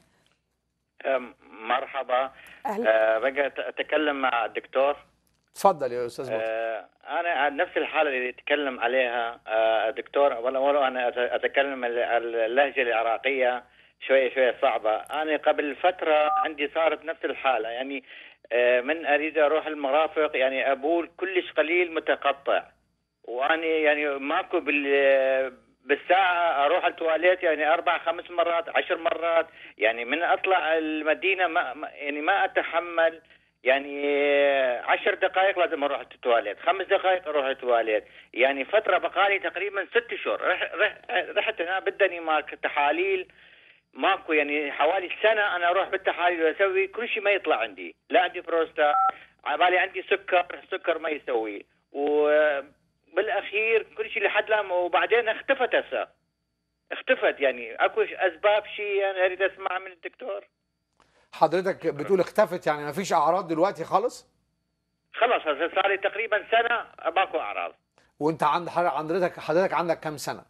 مرحبا أهلا. أه، بقى اتكلم مع الدكتور تفضل يا استاذ أه، أنا عن نفس الحاله اللي تكلم عليها الدكتور أه، اولا انا اتكلم اللهجه العراقيه شويه شويه صعبه انا قبل فتره عندي صارت نفس الحاله يعني من اريد اروح المرافق يعني ابول كلش قليل متقطع واني يعني ماكو بال بالساعة أروح التواليت يعني أربع خمس مرات عشر مرات يعني من أطلع المدينة ما يعني ما أتحمل يعني عشر دقائق لازم أروح التواليت خمس دقائق أروح التواليت يعني فترة بقالي تقريبا ست شهور رحت رحت هنا بالدنمارك تحاليل ماكو يعني حوالي سنة أنا أروح بالتحاليل وأسوي كل شيء ما يطلع عندي لا عندي بروستا عبالي عندي سكر سكر ما يسوي و بالاخير كل شيء لحد لا وبعدين اختفت هسه اختفت يعني اكو اسباب شيء انا اريد اسمع من الدكتور حضرتك بتقول اختفت يعني ما فيش اعراض دلوقتي خالص خلص هسه صار لي تقريبا سنه ماكو اعراض وانت عند حضرتك حضرتك عندك كم سنه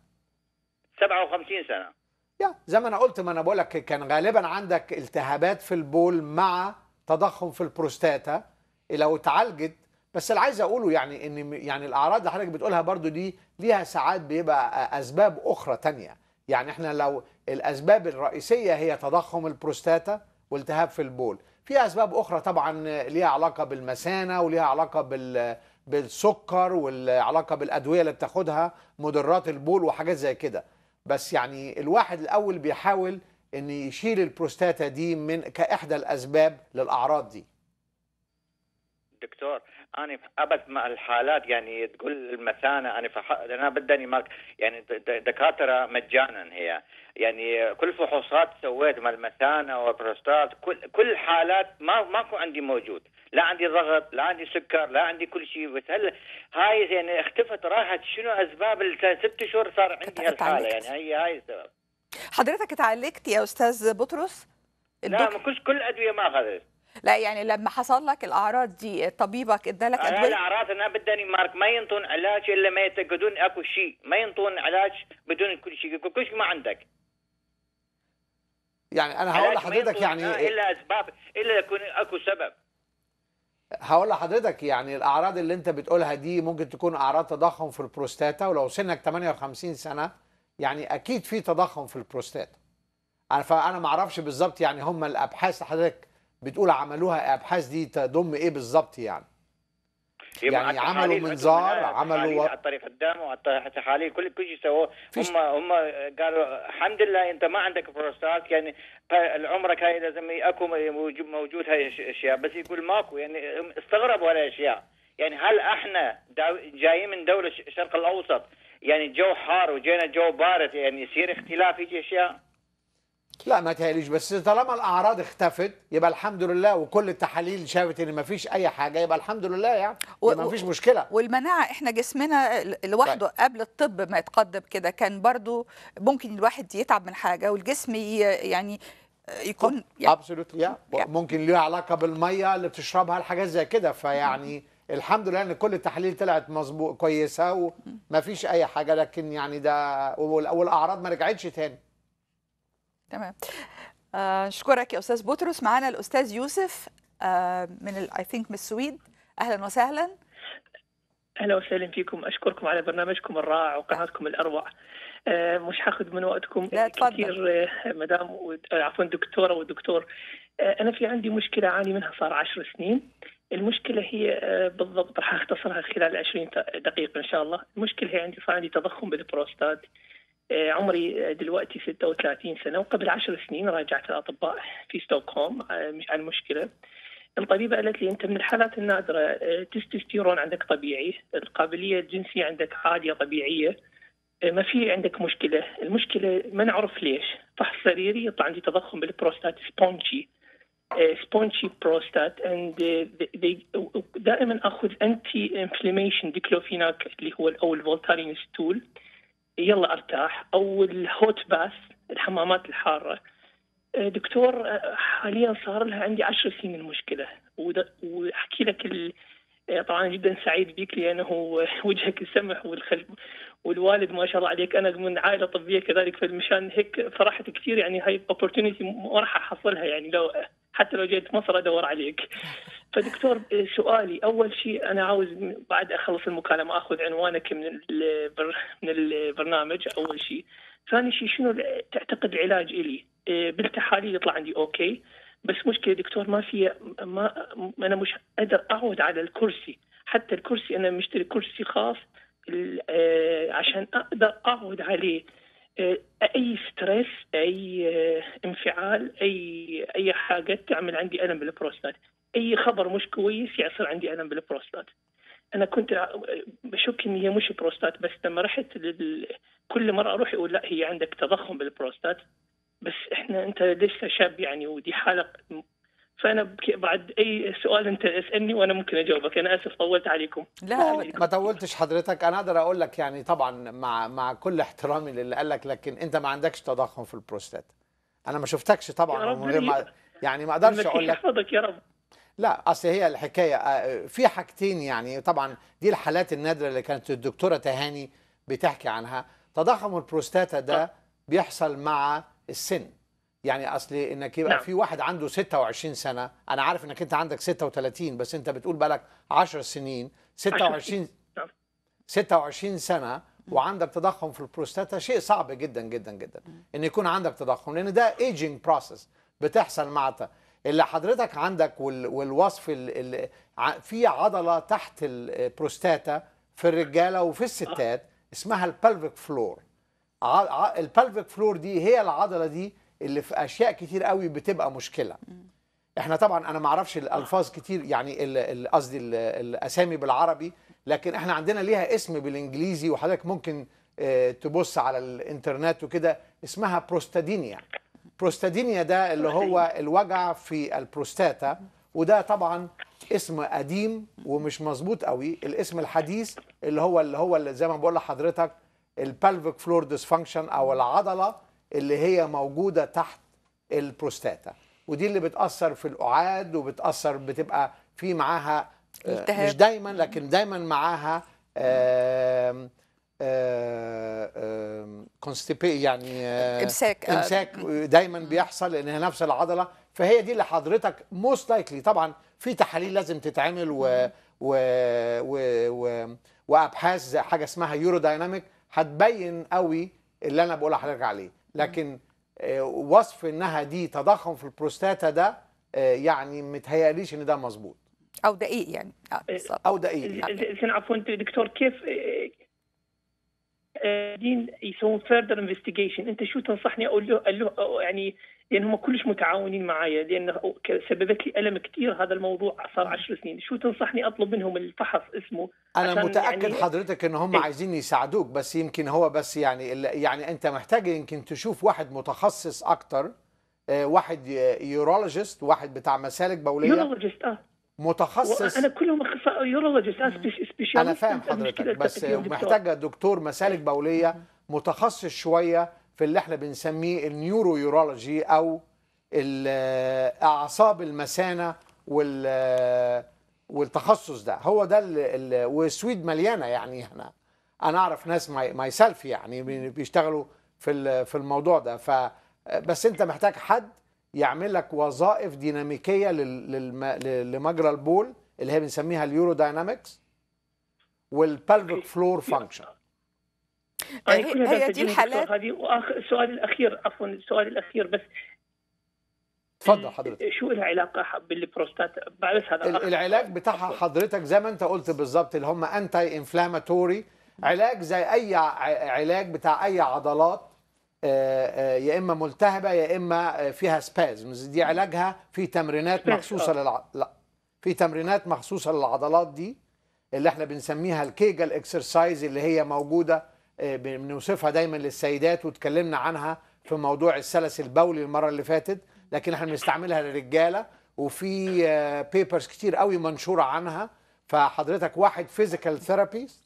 57 سنه يا زي ما انا قلت ما انا بقول لك كان غالبا عندك التهابات في البول مع تضخم في البروستاتا لو اتعالجت بس اللي عايز اقوله يعني ان يعني الاعراض اللي حضرتك بتقولها برضو دي ليها ساعات بيبقى اسباب اخرى تانية يعني احنا لو الاسباب الرئيسيه هي تضخم البروستاتا والتهاب في البول في اسباب اخرى طبعا ليها علاقه بالمثانه وليها علاقه بال بالسكر والعلاقه بالادويه اللي بتاخدها مضرات البول وحاجات زي كده بس يعني الواحد الاول بيحاول ان يشيل البروستاتا دي من كاحدى الاسباب للاعراض دي دكتور انا ابد مع الحالات يعني تقول المثانه انا فح... انا بدني ما يعني دكاتره مجانا هي يعني كل فحوصات سويت مال المثانه والبروستات كل كل حالات ما ماكو عندي موجود لا عندي ضغط لا عندي سكر لا عندي كل شيء بس هل هاي يعني اختفت راحت شنو اسباب الست شهور صار عندي هالحاله يعني هي هاي السبب حضرتك اتعالجت يا استاذ بطرس لا كل كل ادويه ما اخذت لا يعني لما حصل لك الاعراض دي طبيبك ادالك ادويه الاعراض انا بالدنمارك ما ينطون علاج الا ما يتاكدون اكو شيء ما ينطون علاج بدون كل شيء كل شيء ما عندك يعني انا هقول لحضرتك يعني آه، إيه؟ الا اسباب الا يكون اكو سبب هقول لحضرتك يعني الاعراض اللي انت بتقولها دي ممكن تكون اعراض تضخم في البروستاتا ولو سنك 58 سنه يعني اكيد في تضخم في البروستاتا انا فانا ما اعرفش بالظبط يعني هم الابحاث حضرتك بتقول عملوها ابحاث دي تضم ايه بالظبط يعني يعني عملوا منظار عملوا على الطريق قدامه وعلى التحاليل كل كل شيء سووه هم هم قالوا الحمد لله انت ما عندك بروستات يعني عمرك هاي لازم اكو موجود هاي الاشياء بس يقول ماكو يعني استغربوا هاي الاشياء يعني هل احنا جايين من دوله الشرق الاوسط يعني جو حار وجينا جو بارد يعني يصير اختلاف يجي اشياء لا ما تهيأليش بس طالما الاعراض اختفت يبقى الحمد لله وكل التحاليل شافت ان ما فيش اي حاجه يبقى الحمد لله يعني ما فيش مشكله والمناعه احنا جسمنا لوحده طيب. قبل الطب ما يتقدم كده كان برضو ممكن الواحد يتعب من حاجه والجسم يعني يكون ابسولوت يعني... يعني. ممكن ليها علاقه بالميه اللي بتشربها الحاجات زي كده فيعني الحمد لله ان كل التحاليل طلعت مظبوط كويسه وما فيش اي حاجه لكن يعني ده والاعراض ما رجعتش تاني تمام اشكرك آه، يا استاذ بطرس معانا الاستاذ يوسف آه، من اي ثينك من السويد اهلا وسهلا اهلا وسهلا فيكم اشكركم على برنامجكم الرائع وقناتكم الاروع آه، مش حاخذ من وقتكم لا يعني تفضل. كثير مدام عفوا دكتوره ودكتور انا في عندي مشكله اعاني منها صار عشر سنين المشكلة هي بالضبط راح اختصرها خلال 20 دقيقة إن شاء الله، المشكلة هي عندي صار عندي تضخم بالبروستات آه، عمري آه، دلوقتي 36 سنة وقبل 10 سنين راجعت الأطباء في ستوكهولم آه، عن مشكلة الطبيبة قالت لي أنت من الحالات النادرة تستستيرون عندك طبيعي القابلية الجنسية عندك عالية طبيعية ما في عندك مشكلة المشكلة ما نعرف ليش فحص سريري يطلع عندي تضخم بالبروستات سبونشي سبونشي بروستات اند دائما اخذ انتي انفلاميشن ديكلوفيناك اللي هو او الفولتارين ستول يلا ارتاح او الهوت باث الحمامات الحاره آه، دكتور آه، حاليا صار لها عندي عشر سنين المشكله واحكي لك ال... آه، طبعا جدا سعيد بك لانه وجهك السمح والخل... والوالد ما شاء الله عليك انا من عائله طبيه كذلك فمشان هيك فرحت كثير يعني هاي الاوبورتونيتي ما راح احصلها يعني لو حتى لو جيت مصر ادور عليك فدكتور سؤالي اول شيء انا عاوز بعد اخلص المكالمه اخذ عنوانك من من البرنامج اول شيء ثاني شيء شنو تعتقد علاج الي إيه، بالتحاليل يطلع عندي اوكي بس مشكله دكتور ما في ما انا مش قادر اقعد على الكرسي حتى الكرسي انا مشتري كرسي خاص إيه، عشان اقدر اقعد عليه آه، اي ستريس اي آه، انفعال اي اي حاجه تعمل عندي الم بالبروستات اي خبر مش كويس يصير عندي الم بالبروستات انا كنت آه، بشك ان هي مش بروستات بس لما رحت لل... كل مره اروح يقول لا هي عندك تضخم بالبروستات بس احنا انت لسه شاب يعني ودي حاله فانا بعد اي سؤال انت اسالني وانا ممكن اجاوبك انا اسف طولت عليكم لا ما طولتش حضرتك انا اقدر اقول لك يعني طبعا مع مع كل احترامي للي قال لك لكن انت ما عندكش تضخم في البروستات انا ما شفتكش طبعا من غير ما يعني ما اقدرش اقول لك يحفظك يا رب لا اصل هي الحكايه آه، في حاجتين يعني طبعا دي الحالات النادره اللي كانت الدكتوره تهاني بتحكي عنها تضخم البروستاتا ده بيحصل مع السن يعني اصل انك يبقى نعم. في واحد عنده 26 سنه انا عارف انك انت عندك 36 بس انت بتقول بقالك 10 سنين 26 26 سنه وعندك تضخم في البروستاتا شيء صعب جدا جدا جدا ان يكون عندك تضخم لان ده ايجينج بروسس بتحصل مع اللي حضرتك عندك والوصف اللي في عضله تحت البروستاتا في الرجاله وفي الستات آه. اسمها البلفيك فلور البلفيك فلور دي هي العضله دي اللي في اشياء كتير قوي بتبقى مشكله احنا طبعا انا ما اعرفش الالفاظ كتير يعني قصدي الاسامي بالعربي لكن احنا عندنا ليها اسم بالانجليزي وحضرتك ممكن آه، تبص على الانترنت وكده اسمها بروستادينيا بروستادينيا ده اللي هو الوجع في البروستاتا وده طبعا اسم قديم ومش مظبوط قوي الاسم الحديث اللي هو اللي هو اللي زي ما بقول لحضرتك البلفيك فلور ديسفانكشن او العضله اللي هي موجوده تحت البروستاتا ودي اللي بتاثر في الاعاد وبتاثر بتبقى في معاها آه، التهاب. مش دايما لكن دايما معاها كونستيبي يعني آه، امساك آه، امساك دايما بيحصل لانها نفس العضله فهي دي اللي حضرتك موست لايكلي طبعا في تحاليل لازم تتعمل و و و, و وابحاث حاجه اسمها يورو دايناميك هتبين قوي اللي انا بقول لحضرتك عليه لكن آه، وصف انها دي تضخم في البروستاتا ده آه، يعني متهيأليش ان ده مظبوط او دقيق يعني آه، او دقيق يعني. عفوا دكتور كيف دين يسوون فيردر انفستيجيشن انت شو تنصحني أقول له يعني لان هم كلش متعاونين معايا لان سببت لي الم كثير هذا الموضوع صار 10 سنين شو تنصحني اطلب منهم الفحص اسمه انا متاكد يعني حضرتك ان هم إيه؟ عايزين يساعدوك بس يمكن هو بس يعني يعني انت محتاج يمكن تشوف واحد متخصص اكتر آه، واحد يورولوجيست واحد بتاع مسالك بوليه يورولوجيست اه متخصص انا كلهم يورولوجيست آه انا فاهم حضرتك بس محتاجه دكتور مسالك إيه. بوليه متخصص شويه في اللي احنا بنسميه النيورو يورولوجي او اعصاب المثانه وال والتخصص ده هو ده ال... والسويد مليانه يعني احنا انا اعرف ناس ماي, سيلف يعني بيشتغلوا في في الموضوع ده ف بس انت محتاج حد يعمل لك وظائف ديناميكيه لمجرى البول اللي هي بنسميها اليورو داينامكس والبلفيك فلور فانكشن يعني طيب، كل هي دي الحالات هذه السؤال الاخير عفوا السؤال الاخير بس تفضل حضرتك إيه، شو لها علاقه بالبروستاتا بعرف هذا العلاج بتاعها حضرتك زي ما انت قلت بالظبط اللي هم انتي انفلاماتوري علاج زي اي علاج بتاع اي عضلات آه، آه، يا اما ملتهبه يا اما آه، فيها سبازمز دي علاجها في تمرينات مخصوصه للع... لا في تمرينات مخصوصه للعضلات دي اللي احنا بنسميها الكيجل اكسرسايز اللي هي موجوده بنوصفها دايما للسيدات واتكلمنا عنها في موضوع السلس البولي المره اللي فاتت لكن احنا بنستعملها للرجاله وفي بيبرز آه، كتير قوي منشوره عنها فحضرتك واحد فيزيكال ثيرابيست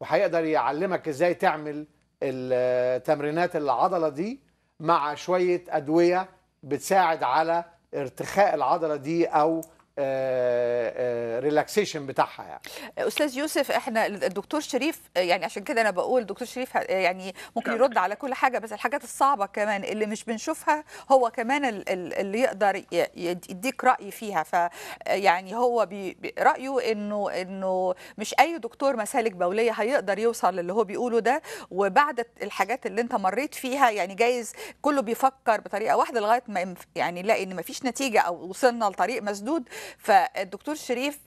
وهيقدر يعلمك ازاي تعمل التمرينات آه، العضله دي مع شويه ادويه بتساعد على ارتخاء العضله دي او ريلاكسيشن آه، آه، بتاعها يعني استاذ يوسف احنا الدكتور شريف آه، يعني عشان كده انا بقول دكتور شريف يعني ممكن يرد على كل حاجه بس الحاجات الصعبه كمان اللي مش بنشوفها هو كمان اللي يقدر يديك راي فيها فيعني هو رايه انه انه مش اي دكتور مسالك بوليه هيقدر يوصل للي هو بيقوله ده وبعد الحاجات اللي انت مريت فيها يعني جايز كله بيفكر بطريقه واحده لغايه ما يعني يلاقي ان مفيش نتيجه او وصلنا لطريق مسدود فالدكتور شريف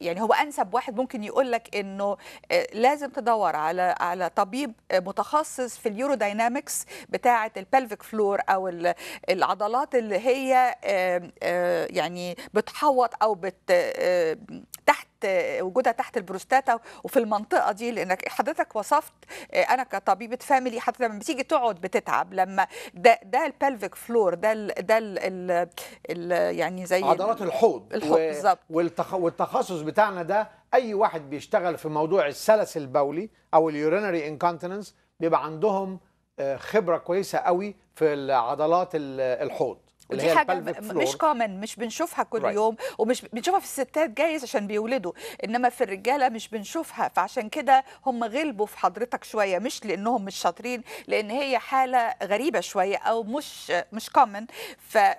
يعني هو انسب واحد ممكن يقول لك انه آه، لازم تدور على على طبيب آه، متخصص في اليوروداينامكس بتاعه البلفيك فلور او العضلات اللي هي آه، يعني بتحوط او بت تحت وجودها تحت البروستاتا وفي المنطقه دي لانك حضرتك وصفت آه، انا كطبيبه فاميلي حضرتك لما بتيجي تقعد بتتعب لما ده ده البلفيك فلور ده الـ ده الـ الـ الـ يعني زي عضلات الحوض, الحوض و... والتخصص بتاعنا ده اي واحد بيشتغل في موضوع السلس البولي او اليورينري انكونتيننس بيبقى عندهم آه، خبره كويسه قوي في عضلات الحوض ودي حاجه مش كومن مش بنشوفها كل right. يوم ومش بنشوفها في الستات جايز عشان بيولدوا انما في الرجاله مش بنشوفها فعشان كده هم غلبوا في حضرتك شويه مش لانهم مش شاطرين لان هي حاله غريبه شويه او مش مش كومن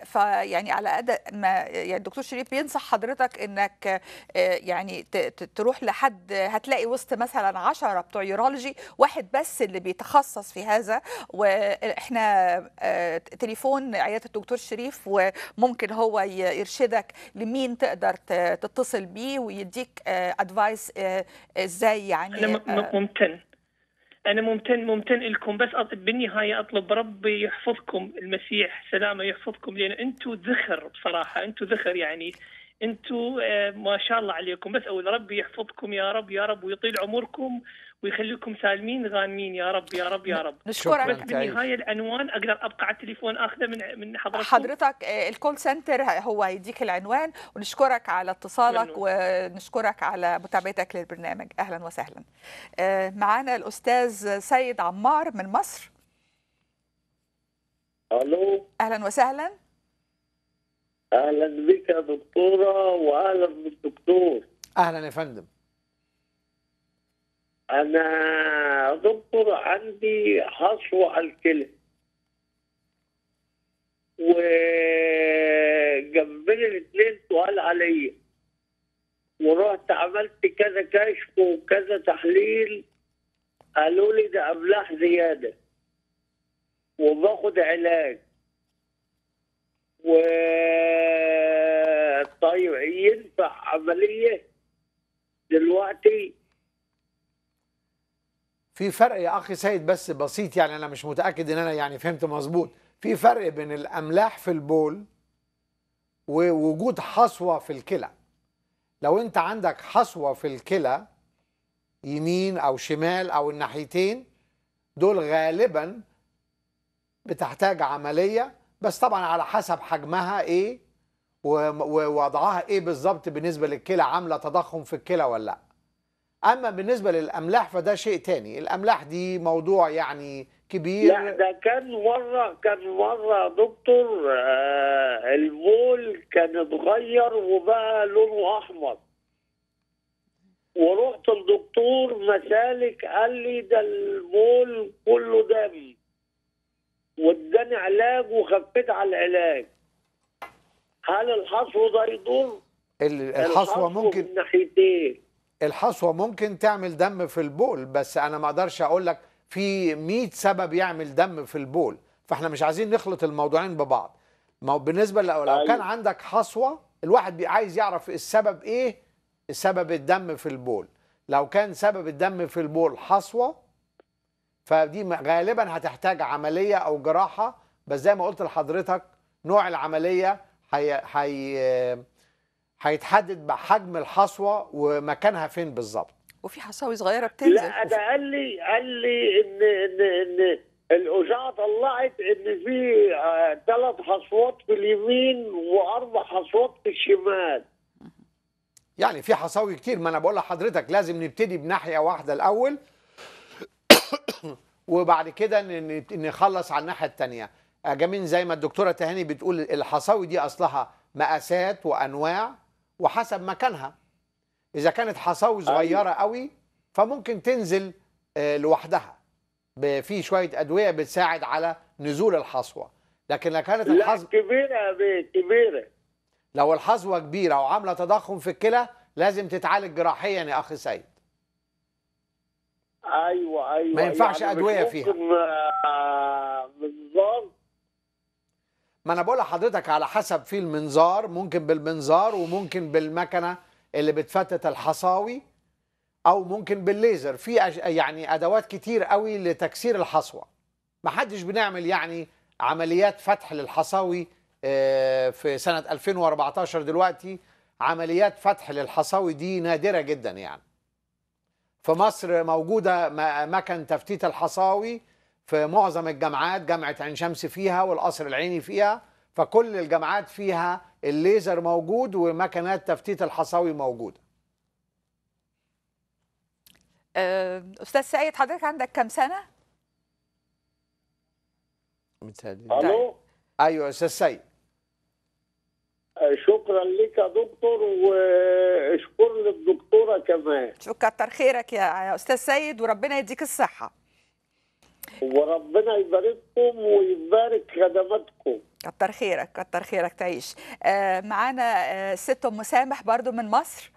فيعني على قد ما يعني الدكتور شريف بينصح حضرتك انك آه، يعني تروح لحد هتلاقي وسط مثلا 10 بتوع يورولوجي واحد بس اللي بيتخصص في هذا واحنا آه، تليفون عياده الدكتور شريف شريف وممكن هو يرشدك لمين تقدر تتصل بيه ويديك ادفايس آه، آه، ازاي يعني انا آه، ممتن انا ممتن ممتن لكم بس بالنهايه اطلب ربي يحفظكم المسيح سلامه يحفظكم لان انتم ذخر بصراحه انتم ذخر يعني انتم ما شاء الله عليكم بس اقول ربي يحفظكم يا رب يا رب ويطيل عمركم ويخليكم سالمين غانمين يا رب يا رب يا رب نشكرك بس بالنهايه العنوان اقدر ابقى على التليفون اخذه من من حضرتك حضرتك إيه، الكول سنتر هو يديك العنوان ونشكرك على اتصالك ونشكرك على متابعتك للبرنامج اهلا وسهلا إيه، معانا الاستاذ سيد عمار من مصر الو اهلا وسهلا اهلا بك يا دكتوره واهلا بالدكتور اهلا يا فندم أنا دكتور عندي حصوة الكلى وجنبنا الاثنين سؤال عليا ورحت عملت كذا كشف وكذا تحليل قالوا لي ده أملاح زيادة وباخد علاج و طيب ينفع عملية دلوقتي في فرق يا اخي سيد بس بسيط يعني انا مش متاكد ان انا يعني فهمت مظبوط في فرق بين الاملاح في البول ووجود حصوه في الكلى لو انت عندك حصوه في الكلى يمين او شمال او الناحيتين دول غالبا بتحتاج عمليه بس طبعا على حسب حجمها ايه ووضعها ايه بالظبط بالنسبه للكلى عامله تضخم في الكلى ولا لا اما بالنسبه للاملاح فده شيء تاني الاملاح دي موضوع يعني كبير لا ده كان مره كان مره دكتور آه البول كان اتغير وبقى لونه احمر ورحت لدكتور مسالك قال لي ده البول كله دم واداني علاج وخفيت على العلاج هل الحصو ده يضر؟ الحصوه ممكن من ناحيتين الحصوه ممكن تعمل دم في البول بس انا ما اقدرش اقول لك في 100 سبب يعمل دم في البول فاحنا مش عايزين نخلط الموضوعين ببعض ما هو بالنسبه لو, أيوه. كان عندك حصوه الواحد عايز يعرف السبب ايه سبب الدم في البول لو كان سبب الدم في البول حصوه فدي غالبا هتحتاج عمليه او جراحه بس زي ما قلت لحضرتك نوع العمليه هي هي هيتحدد بحجم الحصوه ومكانها فين بالظبط وفي حصاوي صغيره بتنزل لا ده قال لي قال لي ان ان ان الاذاعه طلعت ان في ثلاث آه، حصوات في اليمين واربع حصوات في الشمال يعني في حصاوي كتير ما انا بقول لحضرتك لازم نبتدي بناحيه واحده الاول وبعد كده نخلص على الناحيه الثانيه جميل زي ما الدكتوره تهاني بتقول الحصاوي دي اصلها مقاسات وانواع وحسب مكانها اذا كانت حصاوي أيوة. صغيره قوي فممكن تنزل آه، لوحدها في شويه ادويه بتساعد على نزول الحصوه لكن لو كانت الحصوه كبيره يا بيه كبيره لو الحصوه كبيره وعامله تضخم في الكلى لازم تتعالج جراحيا يا اخي سيد ايوه ايوه ما ينفعش يعني ادويه فيها آه، بالظبط ما انا بقول لحضرتك على حسب في المنظار ممكن بالمنظار وممكن بالمكنه اللي بتفتت الحصاوي او ممكن بالليزر في أج... يعني ادوات كتير قوي لتكسير الحصوه ما حدش بنعمل يعني عمليات فتح للحصاوي آه، في سنه 2014 دلوقتي عمليات فتح للحصاوي دي نادره جدا يعني في مصر موجوده مكن تفتيت الحصاوي في معظم الجامعات جامعه عين شمس فيها والقصر العيني فيها فكل الجامعات فيها الليزر موجود ومكنات تفتيت الحصاوي موجوده آه، استاذ سيد حضرتك عندك كام سنه الو طيب. ايوه استاذ سيد آه، شكرا لك يا دكتور واشكر للدكتوره كمان شكرا كتر خيرك يا استاذ سيد وربنا يديك الصحه وربنا يبارككم ويبارك خدماتكم كتر خيرك كتر خيرك تعيش آه، معانا آه، ست ام مسامح برضو من مصر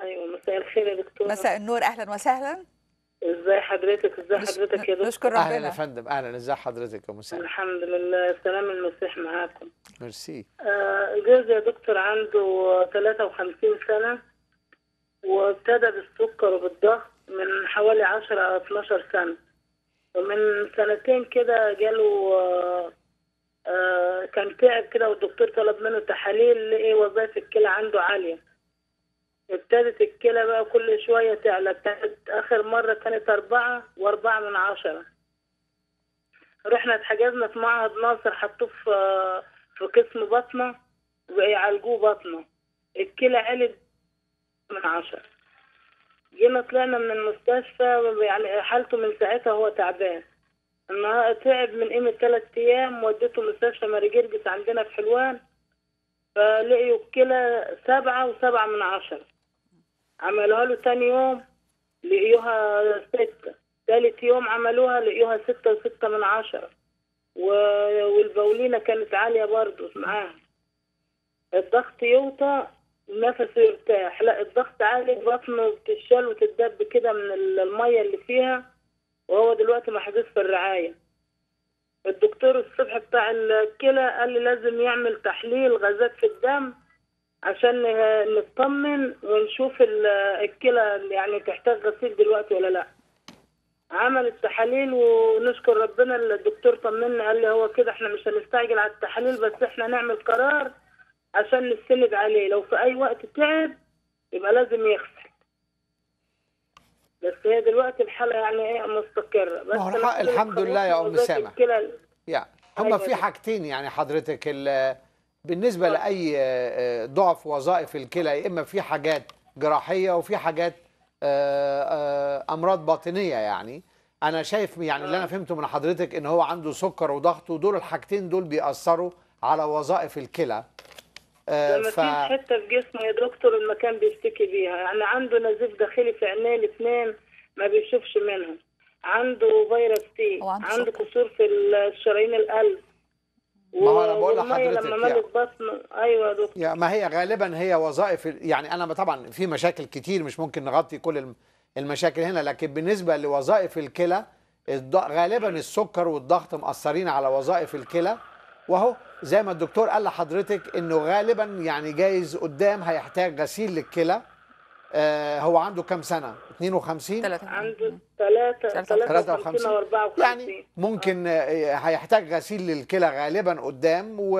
ايوه مساء الخير يا دكتوره مساء النور اهلا وسهلا ازاي حضرتك ازاي حضرتك يا دكتور نشكر ربنا اهلا يا فندم اهلا ازاي حضرتك يا مساء الحمد لله سلام المسيح معاكم ميرسي آه جوزي يا دكتور عنده 53 سنه وابتدى بالسكر وبالضغط من حوالي 10 12 سنه ومن سنتين كده جاله آه، آه، كان تعب كده والدكتور طلب منه تحاليل لقي وظائف الكلى عنده عالية ابتدت الكلى بقى كل شوية تعلى آخر مرة كانت أربعة وأربعة من عشرة رحنا اتحجزنا في معهد ناصر حطوه في آه، في قسم بطنه ويعالجوه بطنه الكلى قلت من عشرة جينا طلعنا من المستشفى يعني حالته من ساعتها هو تعبان النهار تعب من قيمة ثلاث أيام وديته مستشفى ماري جرجس عندنا في حلوان فلقيوا الكلى سبعة وسبعة من عشرة عملوها له تاني يوم لقيوها ستة تالت يوم عملوها لقيوها ستة وستة من عشرة و... والبولينة كانت عالية برضه معاها الضغط يوطى نفسه يرتاح لا الضغط عالي بطنه بتشال وتتدب كده من المية اللي فيها وهو دلوقتي محجوز في الرعاية الدكتور الصبح بتاع الكلى قال لي لازم يعمل تحليل غازات في الدم عشان نطمن ونشوف الكلى يعني تحتاج غسيل دلوقتي ولا لا عمل التحاليل ونشكر ربنا الدكتور طمنا قال لي هو كده احنا مش هنستعجل على التحاليل بس احنا نعمل قرار عشان نستند عليه لو في أي وقت تعب يبقى لازم يغسل بس هي دلوقتي الحالة يعني إيه مستقرة بس الحق الحمد لله يا أم سامح يعني هما أيوة في حاجتين يعني حضرتك بالنسبة لأي آه، آه، ضعف وظائف الكلى يا إما في حاجات جراحية وفي حاجات آه، أمراض باطنية يعني أنا شايف يعني اللي أنا فهمته من حضرتك إن هو عنده سكر وضغط ودول الحاجتين دول بيأثروا على وظائف الكلى آه، لما ف... حته في جسمه يا دكتور المكان بيشتكي بيها يعني عنده نزيف داخلي في عينيه الاثنين ما بيشوفش منهم عنده فيروس تي عنده كسور في الشرايين القلب ما هو انا بقول لحضرتك لما يعني. ايوه يا دكتور ما هي غالبا هي وظائف يعني انا طبعا في مشاكل كتير مش ممكن نغطي كل المشاكل هنا لكن بالنسبه لوظائف الكلى غالبا السكر والضغط مأثرين على وظائف الكلى وهو زي ما الدكتور قال لحضرتك انه غالبا يعني جايز قدام هيحتاج غسيل للكلى آه، هو عنده كام سنه 52 عنده 3 53 54 يعني ممكن آه، هيحتاج غسيل للكلى غالبا قدام و...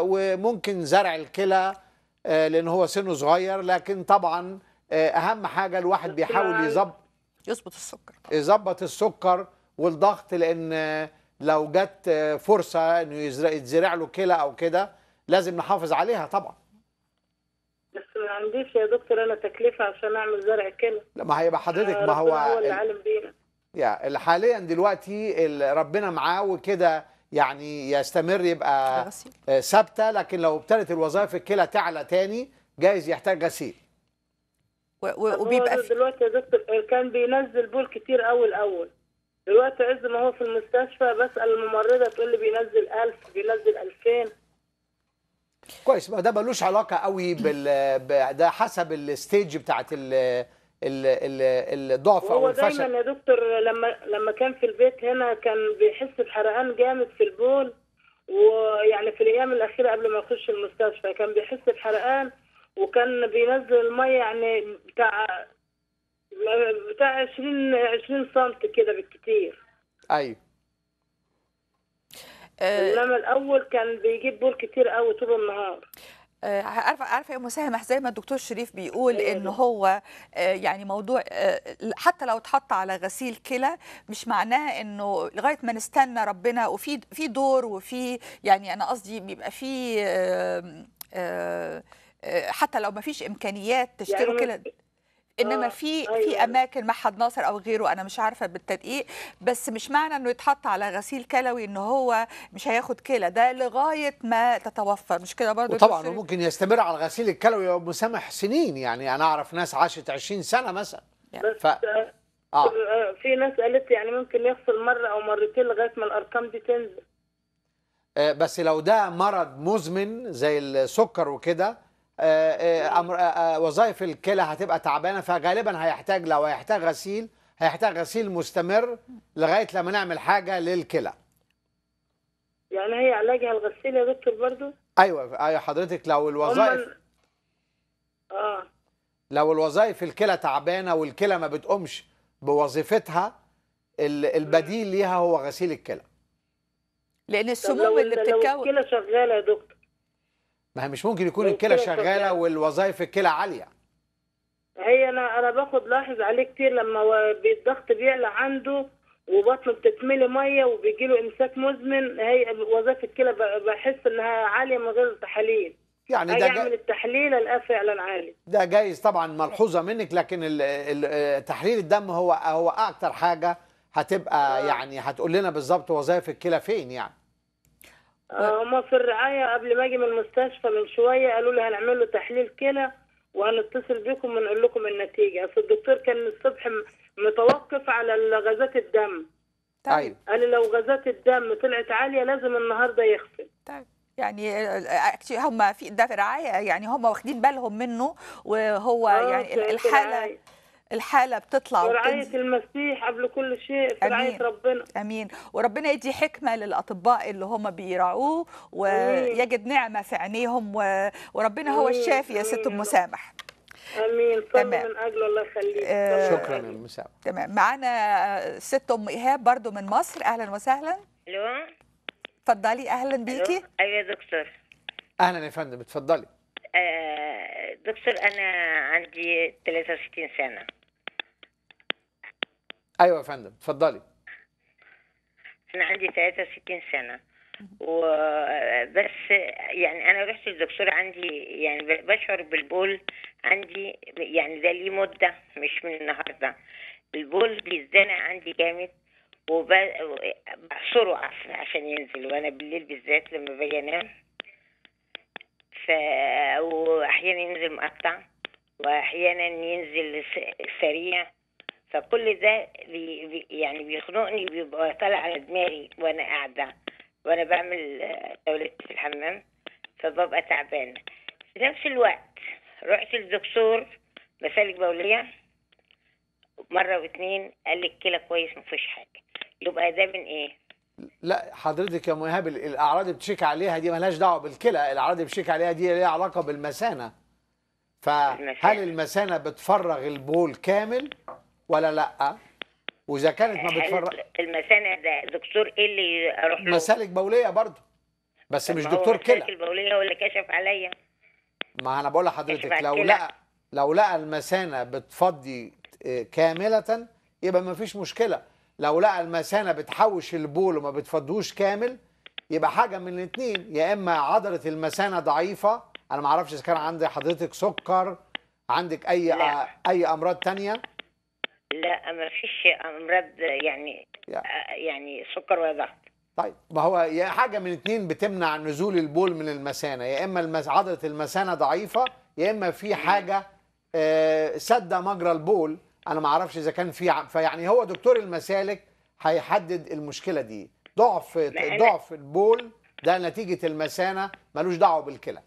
وممكن زرع الكلى آه، لان هو سنه صغير لكن طبعا اهم حاجه الواحد بيحاول يظبط يظبط السكر يظبط السكر والضغط لان لو جت فرصه انه يتزرع له كلى او كده لازم نحافظ عليها طبعا بس ما عنديش يا دكتور انا تكلفه عشان اعمل زرع كلى لا ما هيبقى حضرتك آه، ما هو هو اللي عالم بينا يا حاليا دلوقتي ربنا معاه وكده يعني يستمر يبقى آه، ثابته لكن لو ابتدت الوظائف الكلى تعلى تاني جايز يحتاج غسيل وبيبقى دلوقتي يا دكتور كان بينزل بول كتير اول اول دلوقتي عز ما هو في المستشفى بسأل الممرضة تقول لي بينزل 1000 بينزل 2000 كويس ما ده ملوش علاقة قوي بال ده حسب الستيج بتاعت ال الضعف او الفشل هو دايما يا دكتور لما لما كان في البيت هنا كان بيحس بحرقان جامد في البول ويعني في الايام الاخيره قبل ما يخش المستشفى كان بيحس بحرقان وكان بينزل الميه يعني بتاع بتاع 20 20 سم كده بالكتير ايوه انما الاول كان بيجيب بول كتير قوي طول النهار آه، عارفه عارفه يا مساهمه زي ما الدكتور شريف بيقول أيوة. ان هو آه، يعني موضوع حتى لو اتحط على غسيل كلى مش معناه انه لغايه ما نستنى ربنا وفي في دور وفي يعني انا قصدي بيبقى في حتى لو ما فيش امكانيات تشتروا يعني كلى انما آه، في في أيوه. اماكن معهد ناصر او غيره انا مش عارفه بالتدقيق بس مش معنى انه يتحط على غسيل كلوي ان هو مش هياخد كلى ده لغايه ما تتوفر مش كده برضه طبعا ممكن يستمر على الغسيل الكلوي يا ابو سامح سنين يعني انا اعرف ناس عاشت 20 سنه مثلا يعني. ف... آه،, آه. آه. في ناس قالت يعني ممكن يغسل مره او مرتين لغايه ما الارقام دي تنزل بس لو ده مرض مزمن زي السكر وكده آه، آه، آه، وظائف الكلى هتبقى تعبانه فغالبا هيحتاج لو هيحتاج غسيل هيحتاج غسيل مستمر لغايه لما نعمل حاجه للكلى يعني هي علاجها الغسيل يا دكتور برضو ايوه ايوه حضرتك لو الوظائف اه لو الوظائف الكلى تعبانه والكلى ما بتقومش بوظيفتها البديل ليها هو غسيل الكلى لان السموم اللي بتتكون لو الكلى شغاله يا دكتور ما هي مش ممكن يكون الكلى شغاله والوظائف الكلى عاليه هي انا انا باخد لاحظ عليه كتير لما الضغط بيعلى عنده وبطنه بتتملي ميه وبيجي له امساك مزمن هي وظائف الكلى بحس انها عاليه من غير تحاليل يعني ده يعني اعمل التحليل الاقي فعلا عالي ده جايز طبعا ملحوظه منك لكن تحليل الدم هو هو اكتر حاجه هتبقى آه. يعني هتقول لنا بالظبط وظائف الكلى فين يعني آه. آه، هم في الرعاية قبل ما أجي من المستشفى من شوية قالوا لي هنعمل له تحليل كلى وهنتصل بكم ونقول لكم النتيجة أصل الدكتور كان الصبح متوقف على غازات الدم طيب أيوه. قال لو غازات الدم طلعت عالية لازم النهاردة يغسل طيب يعني آه، هم في ده في رعاية يعني هم واخدين بالهم منه وهو يعني الحالة الحاله بتطلع في رعايه المسيح قبل كل شيء في رعايه ربنا امين وربنا يدي حكمه للاطباء اللي هم بيراعوه ويجد نعمه في عينيهم و... وربنا هو الشافي يا ست ام امين صلي من اجله الله يخليك آه شكرا للمساعده تمام معانا آه، ست ام ايهاب برضو من مصر اهلا وسهلا الو اتفضلي اهلا بيكي ايوه يا دكتور اهلا يا فندم اتفضلي آه، دكتور انا عندي 63 سنه ايوه يا فندم اتفضلي انا عندي 63 سنه وبس يعني انا رحت للدكتور عندي يعني بشعر بالبول عندي يعني ده ليه مده مش من النهارده البول بيزدنق عندي جامد وبحصره عشان ينزل وانا بالليل بالذات لما باجي انام ف واحيانا ينزل مقطع واحيانا ينزل سريع فكل ده بي بي يعني بيخنقني بيبقى طالع على دماغي وانا قاعده وانا بعمل توليت آه، في الحمام فببقى تعبانه في نفس الوقت رحت للدكتور مسالك بوليه مره واثنين قال لي الكلى كويس ما فيش حاجه يبقى ده من ايه لا حضرتك يا مهاب الاعراض اللي بتشيك عليها دي مالهاش دعوه بالكلى الاعراض اللي بتشيك عليها دي ليها علاقه بالمثانه فهل المثانه بتفرغ البول كامل ولا لا واذا كانت ما بتفرق المسانع ده دكتور ايه اللي اروح له مسالك بوليه برضه بس مش دكتور كلى مسالك البوليه هو اللي كشف عليا ما انا بقول لحضرتك لو لقى لو لقى المثانه بتفضي آه، كامله يبقى ما فيش مشكله لو لقى المثانه بتحوش البول وما بتفضوش كامل يبقى حاجه من الاثنين يا اما عضله المثانه ضعيفه انا ما اعرفش اذا كان عند حضرتك سكر عندك اي لا. اي امراض تانية لا ما فيش امراض يعني يعني سكر وضغط طيب ما هو يا حاجه من اتنين بتمنع نزول البول من المثانه يا اما عضله المثانه ضعيفه يا اما في حاجه آه، سد مجرى البول انا ما اعرفش اذا كان في فيعني هو دكتور المسالك هيحدد المشكله دي ضعف ضعف البول ده نتيجه المثانه ملوش دعوه بالكلى